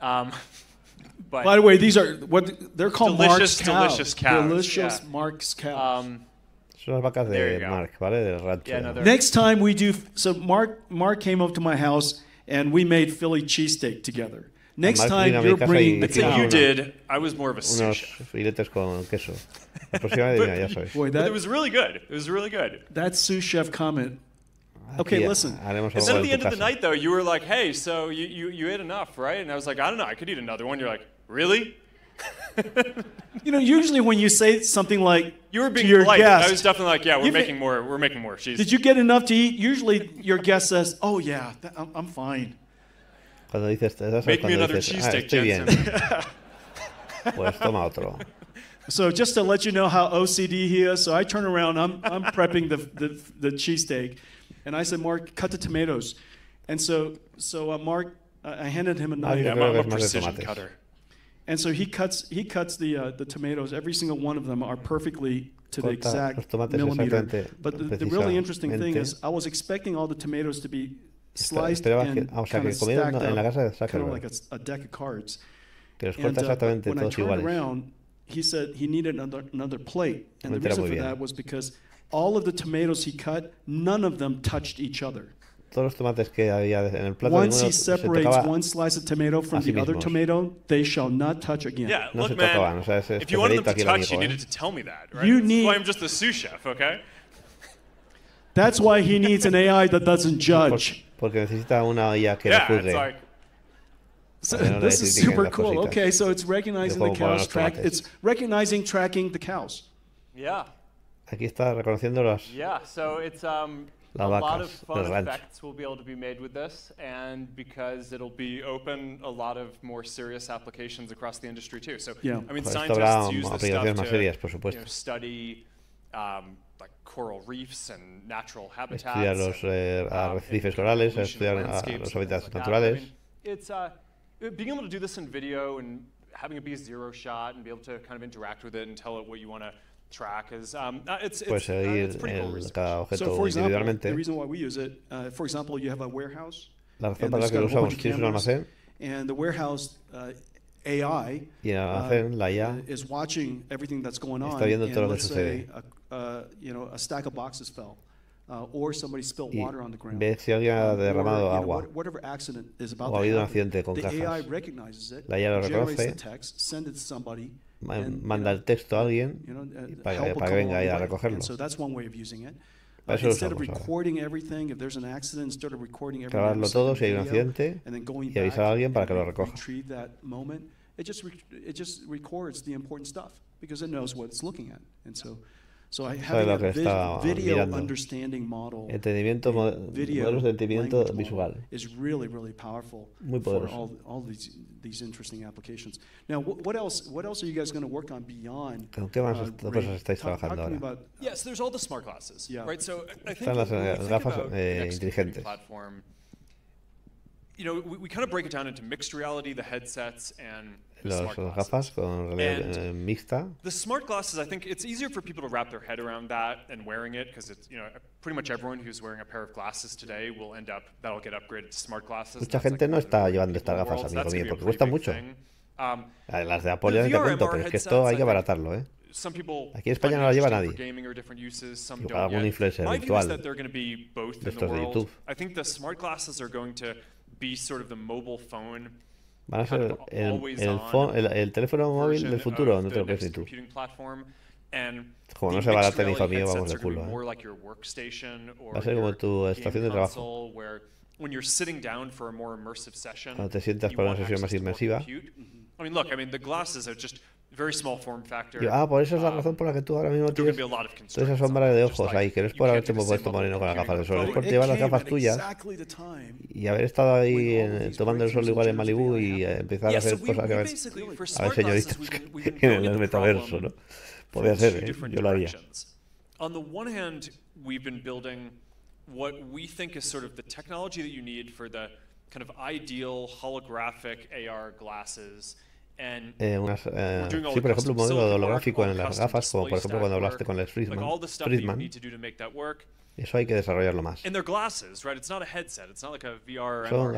Um, By the way, these are what they're called delicious, Mark's delicious cows. Delicious yeah. Mark's cows. Um, Son las vacas de Mark, ¿vale? Del rancho. Yeah, no, Next time we do. So Mark, Mark came up to my house and we made Philly cheesesteak together. Next time you're bringing the cow. You did. I was more of a sous chef. filetes con queso. La ya sabes. Boy, that, it was really good. It was really good. That sous chef comment ah, Okay, yeah. listen. And then at the end of the night, though, you were like, "Hey, so you, you you ate enough, right?" And I was like, "I don't know. I could eat another one." You're like, "Really?" you know, usually when you say something like you were being your polite, guest, I was definitely like, yeah, we're making more. We're making more. She's, did you get enough to eat? Usually your guest says, oh yeah, I'm, I'm, fine. Cuando dices, Make me another ah, cheesesteak, ah, Pues toma otro. So just to let you know how OCD he is, so I turn around, I'm, I'm prepping the, the, the cheesesteak, and I said, Mark, cut the tomatoes. And so, so uh, Mark, I handed him a ah, knife. Ah, I'm, I'm a precision cutter. And so he cuts he cuts the uh, the tomatoes. Every single one of them are perfectly to the exact millimeter. But the, the, really interesting thing is, I was expecting all the tomatoes to be sliced and kind of stacked up, kind of like a, a, deck of cards. and, uh, when I turned around, he said he needed another, another plate, and the reason for that was because all of the tomatoes he cut, none of them touched each other todos los tomates que había en el plato Once he separates tocaba one slice of tomato from the other tomato, they shall not touch again. Yeah, no look, se man. tocaban. O sea, ese if you wanted them to touch, amigo, you needed ¿eh? to tell me that, right? You That's need. Why I'm just the sous chef, okay? That's why he needs an AI that doesn't judge. porque necesita una IA que yeah, juzgue. It's like, so, this is super cool. Okay, so it's recognizing the cows track. It's recognizing tracking the cows. Yeah. Aquí está reconociendo los. Yeah, so it's um Lavacas. A lot of fun effects will be able to be made with this, and because it'll be open, a lot of more serious applications across the industry too. So, yeah. I mean, scientists use this stuff to you know, study um, like coral reefs and natural habitats. Estudiar los eh, um, arrecifes ah, corales, estudiar ah, los hábitats like naturales. I mean, it's uh, being able to do this in video and having it be a zero shot and be able to kind of interact with it and tell it what you want to trackers. Um, uh, it's, it's, pues uh, it's pretty cool so, for example, The reason why we use it, uh, for example, you have a warehouse. La razón para la que lo usamos, un almacén. And the warehouse uh, AI uh, la IA, is watching everything that's going on. Está viendo todo lo que sucede. A, you know, a stack of boxes fell. Uh, or somebody spilled water on the ground. Ve si alguien ha um, derramado or, agua. You know, whatever accident is about o ha habido un accidente con cajas. La IA lo reconoce, send it to somebody, manda el texto a alguien uh, y para, que, para que venga ahí a recogerlo. Para Grabarlo todo si hay un accidente y avisar a alguien para que lo recoja. It just, it just records the important stuff because it knows what it's looking at. And so So I have lo que video mirando. Understanding model, entendimiento, video modelos de entendimiento visual. Is really, really powerful All, all these, these interesting applications. Now, what else? What else are you guys going to work on beyond? qué uh, cosas estáis trabajando uh, yes, there's all the smart glasses, yeah. right? So I think Están las gafas eh, inteligentes. Platform, you know, we, we, kind of break it down into mixed reality, the headsets, and Los smart glasses. gafas con realidad uh, mixta. The smart glasses, I think it's easier for people to wrap their head around that and wearing it because it's, you know, pretty much everyone who's wearing a pair of glasses today will end up, that'll get upgraded to smart glasses. Mucha gente like no está llevando estas gafas, world, amigo so mío, porque cuesta mucho. Um, Las de Apple ya no te cuento, pero es que esto hay que abaratarlo, ¿eh? Aquí en España no la lleva nadie. Igual algún influencer virtual de estos de YouTube. be Van a ser el, teléfono móvil del futuro, no te lo crees ni tú. Como no se va a dar teléfono mío, vamos de culo. ¿eh? Va a ser como tu estación de trabajo. Cuando te sientas para una sesión más inmersiva ah, por eso es la um, razón por la que tú ahora mismo tienes toda esa sombra de ojos ahí, que no es por haberte puesto moreno con las gafas de sol, es por llevar las gafas tuyas y haber estado ahí en, tomando el sol igual en Malibu y eh, empezar a hacer cosas que a ver señoritas en el metaverso, ¿no? Podría ser, ¿eh? yo lo haría. On the one hand, we've been building what we think is sort of the technology that you need for the kind of ideal holographic AR glasses eh, eh sí, por ejemplo, un modelo holográfico en las gafas, como por ejemplo cuando hablaste con el Friedman. Eso hay que desarrollarlo más. Son gafas. No son headsets, no son visores. Por ejemplo,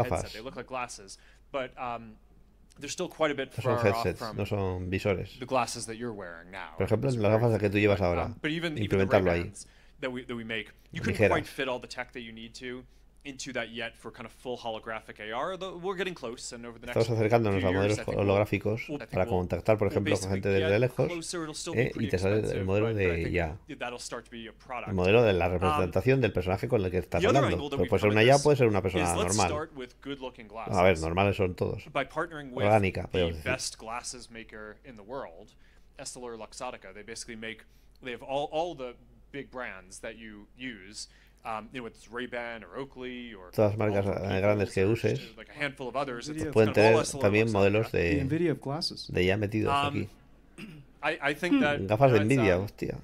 las gafas que tú llevas ahora, um, implementarlo ahí. Ligeras into that yet for kind of full holographic AR, we're getting close and over the next Estamos acercándonos a modelos holográficos we'll, para contactar, por ejemplo, con gente desde lejos eh, y te sale el modelo de ya. El modelo de la um, representación del personaje con el que estás hablando. Pues puede ser una ya, puede ser una persona normal. A ver, normales son todos. Orgánica, podemos decir. They have all, all the big brands that you use Um, Todas las marcas eh, grandes que uses pueden tener también modelos de, de ya metidos um, aquí. Mm, gafas de Nvidia, hostia.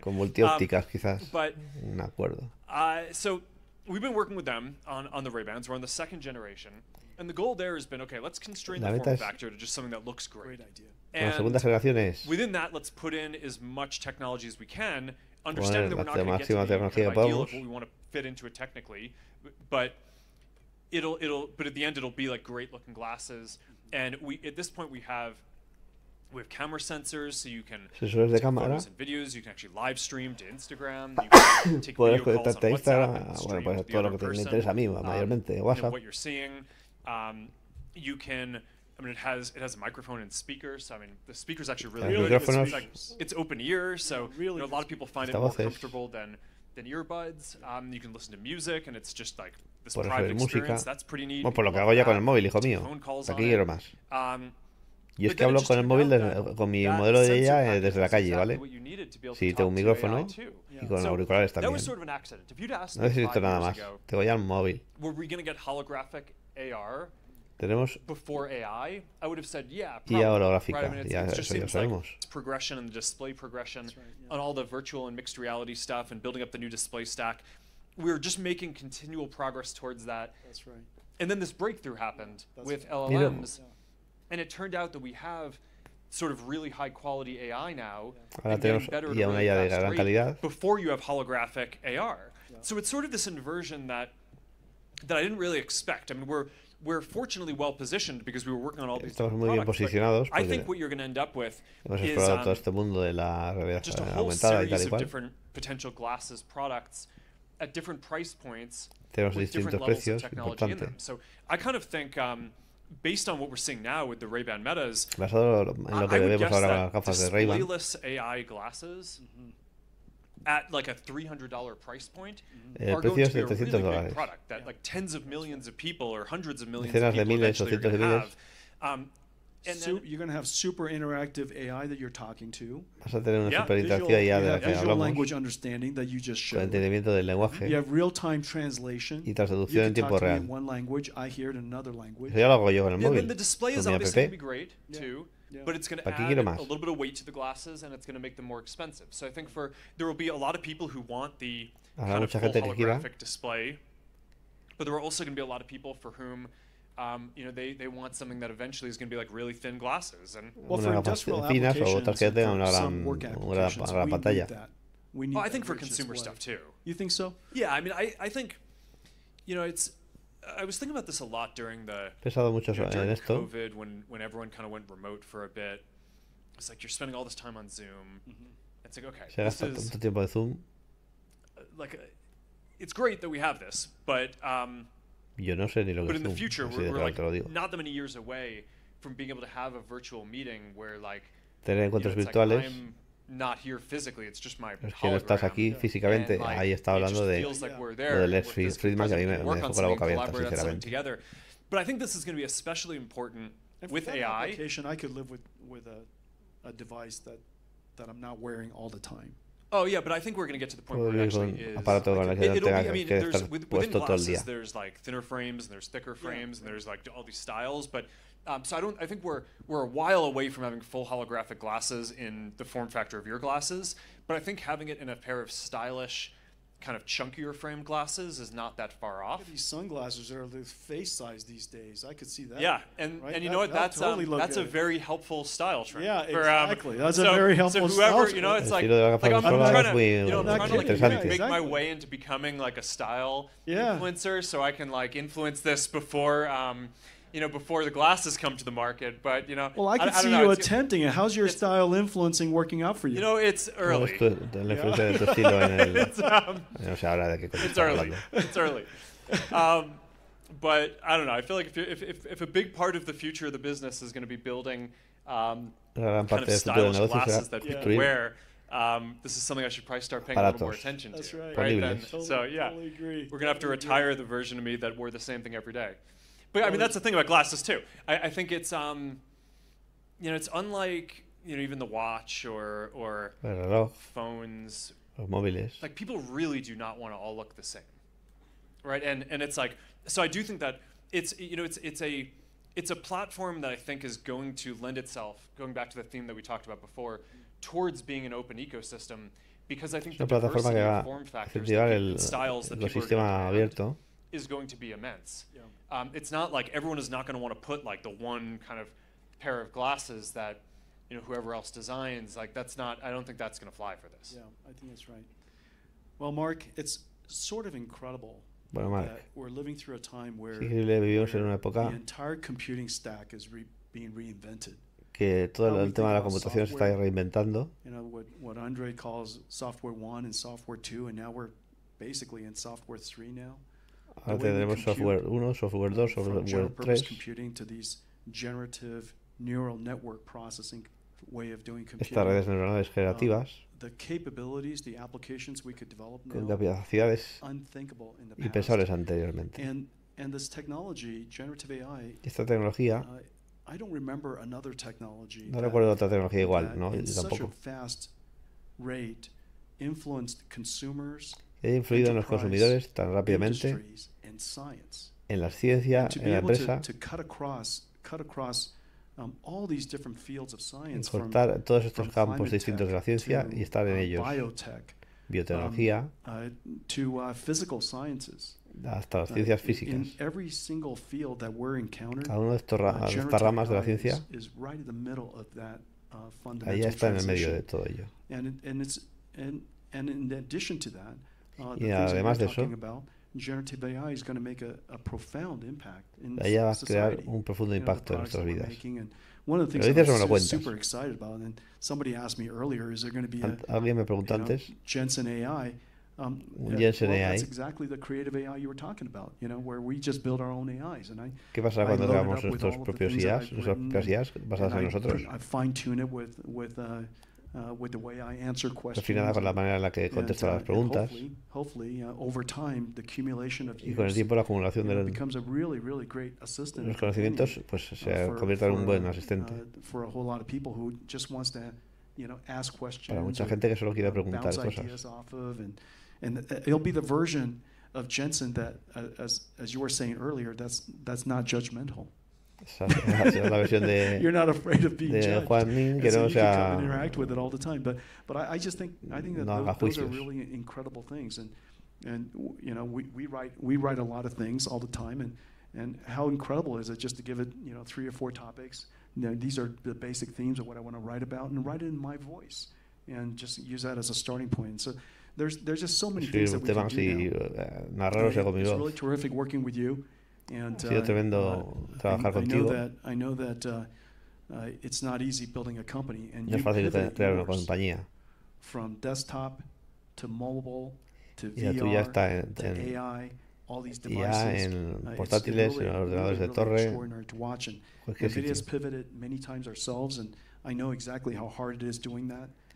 Con multiópticas, quizás. Me acuerdo. Uh, we've been working with them on, on the Ray-Bans. We're on the second generation. And the goal there has been, okay, let's constrain the form factor to just something that looks great. Great idea. And within that, let's put in as much technology as we can, understanding that we're not going to get the kind of ideal of what we want to fit into it technically, but it'll it'll but at the end it'll be like great looking glasses. Mm-hmm. And we at this point we have we have camera sensors, so you can sensores de cámara. videos, you can actually live stream to Instagram. You can take video calls on Instagram, bueno, pues person. mí, um, mayormente um, WhatsApp. What you're seeing, um, you can. I mean, it has it has a microphone and speakers. So, I mean, the speakers actually really, really It's, like, it's open ear, so really you know, a lot of people find it more comfortable than than earbuds. Um, you can listen to music, and it's just like this private experience. Música. That's pretty neat. Bueno, por lo que hago ya con el móvil, hijo mío. Aquí quiero más. Um, Y es que hablo con el móvil, desde, con mi modelo de ella eh, desde la calle, ¿vale? Sí, tengo un micrófono y con auriculares también. No necesito nada más. Te voy al móvil. Tenemos IA holográfica, ya eso ya sabemos. Progression and the display progression on all the virtual and mixed reality stuff and building up the new display stack. We were just making continual progress towards that. That's right. And then this breakthrough happened with LLMs. And it turned out that we have sort of really high quality AI now. Ahora tenemos ya de gran Before you have holographic AR. Yeah. So it's sort of this inversion that that I didn't really expect. I mean, we're we're fortunately well positioned because we were working on all these bien products, posicionados. I think what you're going to end up with is um, todo este mundo de la just a whole series y of different potential glasses products at different price points with different levels precios, of technology importante. in them. So I kind of think um, based on what we're seeing now with the Ray-Ban metas, I, I would guess that displayless AI glasses mm-hmm. at like a $300 price point mm-hmm. are going to be a really big product that yeah. like tens of millions of people or hundreds of millions Decenas of people eventually are going to have. Um, And you're going to have super interactive AI that you're talking to. Vas a tener una yeah, super interactiva IA de la que hablamos. language understanding that you just showed. El entendimiento del mm-hmm. lenguaje. You have real time translation. Y traducción en tiempo real. one language, I hear it in another language. Eso lo hago yo en el móvil. And then the display is obviously going to be great too. But it's going to add a little bit of weight to the glasses and it's going to make them more expensive. So I think for there will be a lot of people who want the kind of full holographic display, but there are also going to be a lot of people for whom Um, you know, they Una pastilla o tarjeta una gran, una gran para la pantalla. Well, I think for consumer stuff too. You think so? Yeah, I mean, I, I think, you know, it's. I was thinking about this a lot during the mucho you know, during en esto. COVID when when everyone kind of went remote for a bit. It's like you're spending all this time on Zoom. Mm-hmm. It's like okay, Se this is, tiempo de Zoom. like uh, it's great that we have this, but um, yo no sé ni lo que es Zoom, future, así de claro like, te lo digo. Tener encuentros virtuales es que no estás aquí físicamente. Ahí está hablando de de Lex Friedman que a mí me, me dejó con la boca abierta, sinceramente. But I think this is going to be especially important with AI. I could live with, with a, a device that, that I'm not wearing all the time. Oh yeah, but I think we're going to get to the point where it actually is. like, it, will be, I mean, there's estar with, There's like thinner frames and there's thicker frames yeah. and there's like all these styles, but um, so I don't. I think we're we're a while away from having full holographic glasses in the form factor of your glasses, but I think having it in a pair of stylish kind of chunkier frame glasses is not that far off. These sunglasses are the face size these days. I could see that. Yeah, and right? and you that, know what? That's totally um, that's good. a very helpful style trend. Yeah, exactly. For, um, that's so, a very helpful. So whoever you know, it's like, like I'm, I'm trying to you know I'm trying to like, yeah, make my way into becoming like a style yeah. influencer, so I can like influence this before. Um, you know, before the glasses come to the market. But you know, well, I can I, see I you it's, attempting it. How's your style influencing working out for you? You know, it's early. it's, um, it's early. It's early. Um, but I don't know. I feel like if, if, if, if, a big part of the future of the business is going to be building um, kind of stylish glasses that people wear. Um, this is something I should probably start paying a little more attention to. That's right. right then, totally, so yeah, totally we're gonna have to retire the version of me that wore the same thing every day. But I mean, that's the thing about glasses too. I, I think it's um, you know, it's unlike you know even the watch or or I don't know. phones. Mobiles. Like people really do not want to all look the same, right? And and it's like so I do think that it's you know it's it's a it's a platform that I think is going to lend itself, going back to the theme that we talked about before, towards being an open ecosystem because I think the diversity of form factors, the styles that people are abierto is going to be immense. Yeah. Um, it's not like everyone is not going to want to put like the one kind of pair of glasses that you know whoever else designs. Like that's not. I don't think that's going to fly for this. Yeah, I think that's right. Well, Mark, it's sort of incredible. Bueno, Mark. That we're living through a time where sí, en una época the entire computing stack is re being reinvented. que todo el tema de la computación software, se está reinventando. You know, what, what Andre calls software 1 and software 2 and now we're basically in software 3 now. Ahora tendremos software 1, software 2, software 3. Estas redes neuronales um, generativas con capacidades impensables anteriormente. Esta tecnología uh, no recuerdo otra tecnología igual, ¿no? tampoco. He influido en los consumidores tan rápidamente en la ciencia, en la empresa, cortar um, todos estos campos distintos de la ciencia y estar en uh, ellos. Biotecnología, um, uh, uh, hasta las ciencias físicas. Cada uno de, estos ramas de la ciencia ya está en el medio de todo ello. Y además de eso, la IA va a crear un profundo impacto en nuestras vidas. Lo somebody asked me lo Alguien me preguntó antes. Um, Jensen AI. ¿Qué pasa cuando hagamos nuestros propios IAs, nuestras propias IAs basadas en nosotros? Uh, Al final, con la manera en la que contesto uh, las preguntas uh, y con el tiempo la acumulación de los conocimientos pues se convierte en un buen asistente para mucha gente que solo quiere preguntar cosas. of Jensen that, uh, as, as you were saying earlier, that's, that's not judgmental la versión de, You're not afraid of being de Juan Min, que no sea... No incredible things. and you know we, we write we write a lot of things all the time and and how incredible is it just to give it you know three or four topics you know, these are the basic themes of what i want to write about and write it in my voice and just use that as a starting point point. so there's there's just so many things that we can do now. Eh, it's really terrific working with you And ha sido tremendo trabajar contigo. No es fácil crear una compañía. From desktop to mobile to VR, y la tuya está en, en AI, en uh, portátiles, en ordenadores de torre. Cualquier sitio.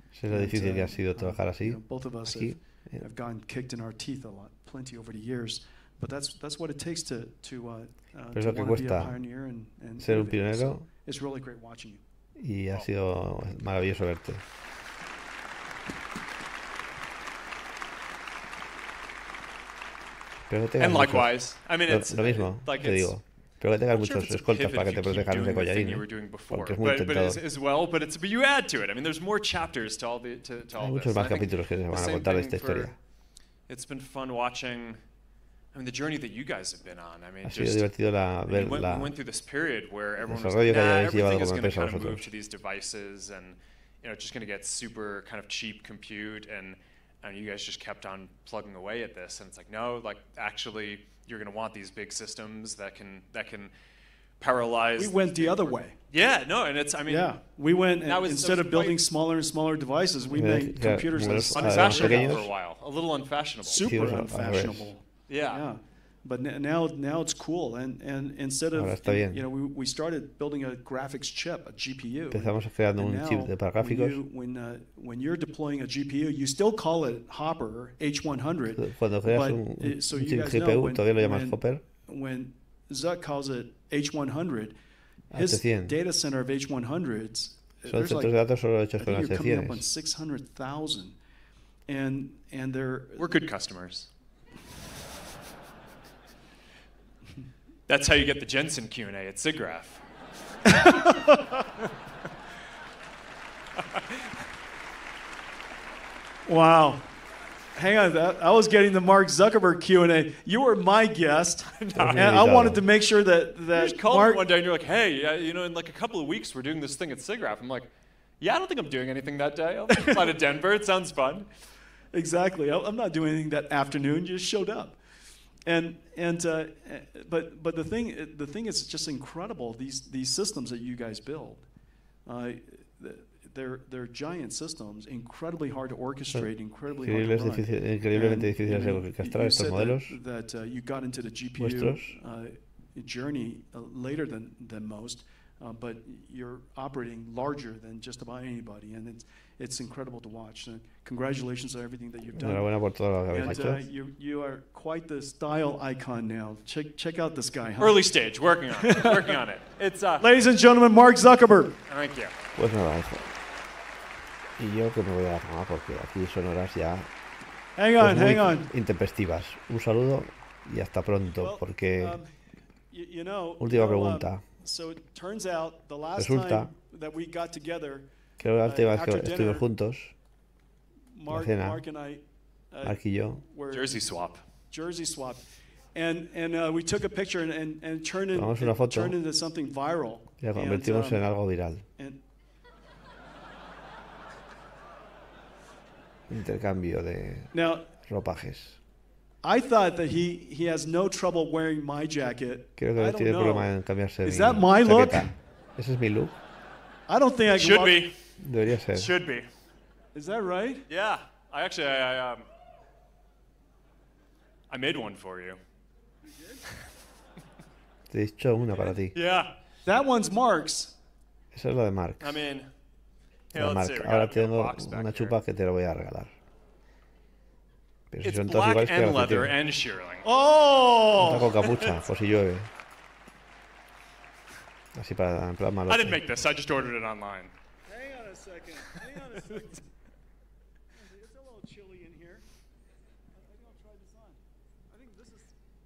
Sé lo difícil que ha uh, sido trabajar así. Aquí. Pero es lo que cuesta ser un pionero. Y ha sido maravilloso verte. Pero lo, mismo, te digo. Pero que tengas muchos escoltas para que te protejan de collarín. Porque es muy tentador. Hay muchos más capítulos que se van a contar de esta historia. I mean, the journey that you guys have been Ha sido divertido la, ver la, el desarrollo que move to these devices, and you know, it's just going to get super kind of cheap compute and and you guys just kept on plugging away at this and it's like no like actually you're going to want these big systems that can that can paralyze we went the, other way yeah no and it's i mean yeah we went and was, instead of building smaller and smaller devices we yeah, made yeah, computers yeah, that uh, unfashionable for a while a little unfashionable super unfashionable yeah. yeah. But now, now it's cool, and, and instead of Ahora está bien. you know we, we started building a graphics chip, a GPU. Empezamos a crear un now, chip de para gráficos. When, you, when, uh, when you're deploying a GPU, you still call it Hopper H100. Cuando creas but, un, un chip GPU, know, when, todavía lo llamas Hopper. When Zuck calls it H100, ah, his data center of H100s, son centros like, de datos solo hechos con las 600,000, and and they're we're good customers. That's how you get the Jensen Q&A at SIGGRAPH. wow. Hang on, I was getting the Mark Zuckerberg Q and A. You were my guest, and I wanted to make sure that that you just called Mark... me one day and you're like, "Hey, uh, you know, in like a couple of weeks, we're doing this thing at SIGGRAPH." I'm like, "Yeah, I don't think I'm doing anything that day. I'll fly to Denver. It sounds fun." Exactly. I'm not doing anything that afternoon. You just showed up and and uh, but but the thing the thing is just incredible these these systems that you guys build uh, they're they're giant systems incredibly hard to orchestrate incredibly Increíbles hard to difícil, run. increíblemente and, estos modelos that, that uh, you got into the GPU uh, journey uh, later than than most uh, but you're operating larger than just about anybody and it's it's incredible to watch. And congratulations on everything that you've done. And, uh, you, you are quite the style icon now. Check, check out this guy. Huh? Early stage, working on it. working on it. It's, uh, Ladies and gentlemen, Mark Zuckerberg. Thank you. Y yo que me voy a tomar porque aquí son horas ya hang on, pues hang on. intempestivas. Un saludo y hasta pronto porque... um, you, know, última uh, pregunta. Resulta time that we got together, Creo que el tema que estuvimos juntos. Mark, cena. Uh, Mark, y yo. Jersey swap. Jersey swap. And, and uh, we took a picture and, and, and turned, in, una foto. turned into something viral. Y la convertimos and, um, en algo viral. And, Intercambio de now, ropajes. I thought that he, he has no trouble wearing my jacket. Creo que no tiene know. problema en cambiarse Is mi that my look? Chaqueta. Ese es mi look. I don't think I can Should walk. be. Debería ser. Should be. Is that right? Yeah. I actually, I, I, um, I made one for you. Te he hecho una para ti. Yeah. That one's Mark's. Esa es la de Mark. I mean, la de Mark. Ahora tengo una chupa que te la voy a regalar. Pero si It's son todos iguales, and leather and shearling. Oh! Una con capucha, por si llueve. Así para en plan malo. I didn't make this. I just ordered it online. second. Hang on a second. It's a little chilly in here. I think I'll try this on. I think this is,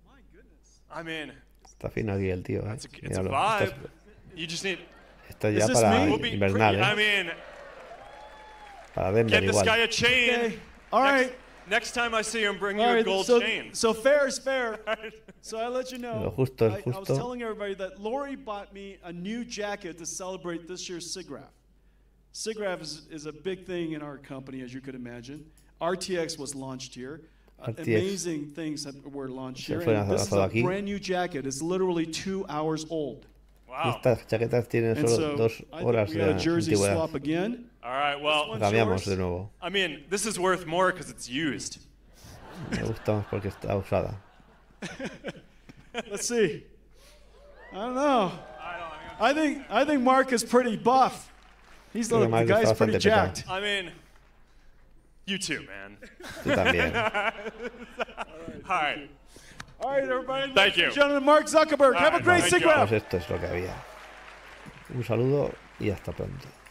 my goodness. I am in. Está fino aquí el tío, eh. It's a, it's a vibe. You just need. Esto ya para invernal, eh. I mean, para Denver get this guy a chain. Okay. All right. Next, Next time I see him, bring you right, a gold so, chain. So fair is fair. so I let you know. Justo, I, I was telling everybody that Lori bought me a new jacket to celebrate this year's SIGGRAPH. SIGGRAPH is, is a big thing in our company, as you could imagine. RTX was launched here. Uh, amazing things that were launched here. And this is a aquí. brand new jacket. It's literally two hours old. Wow. Estas chaquetas tienen and solo so dos horas de antigüedad. All right, well, cambiamos de nuevo. I mean, this is worth more because it's used. Me gusta más porque está usada. Let's see. I don't know. I think I think Mark is pretty buff. He's the, the guy's pretty jacked. I mean, you too, man. Tú también. All right. All right, everybody. Thank you. Gentlemen, Mark Zuckerberg. All Have a great right, sig Pues esto es lo que había. Un saludo y hasta pronto.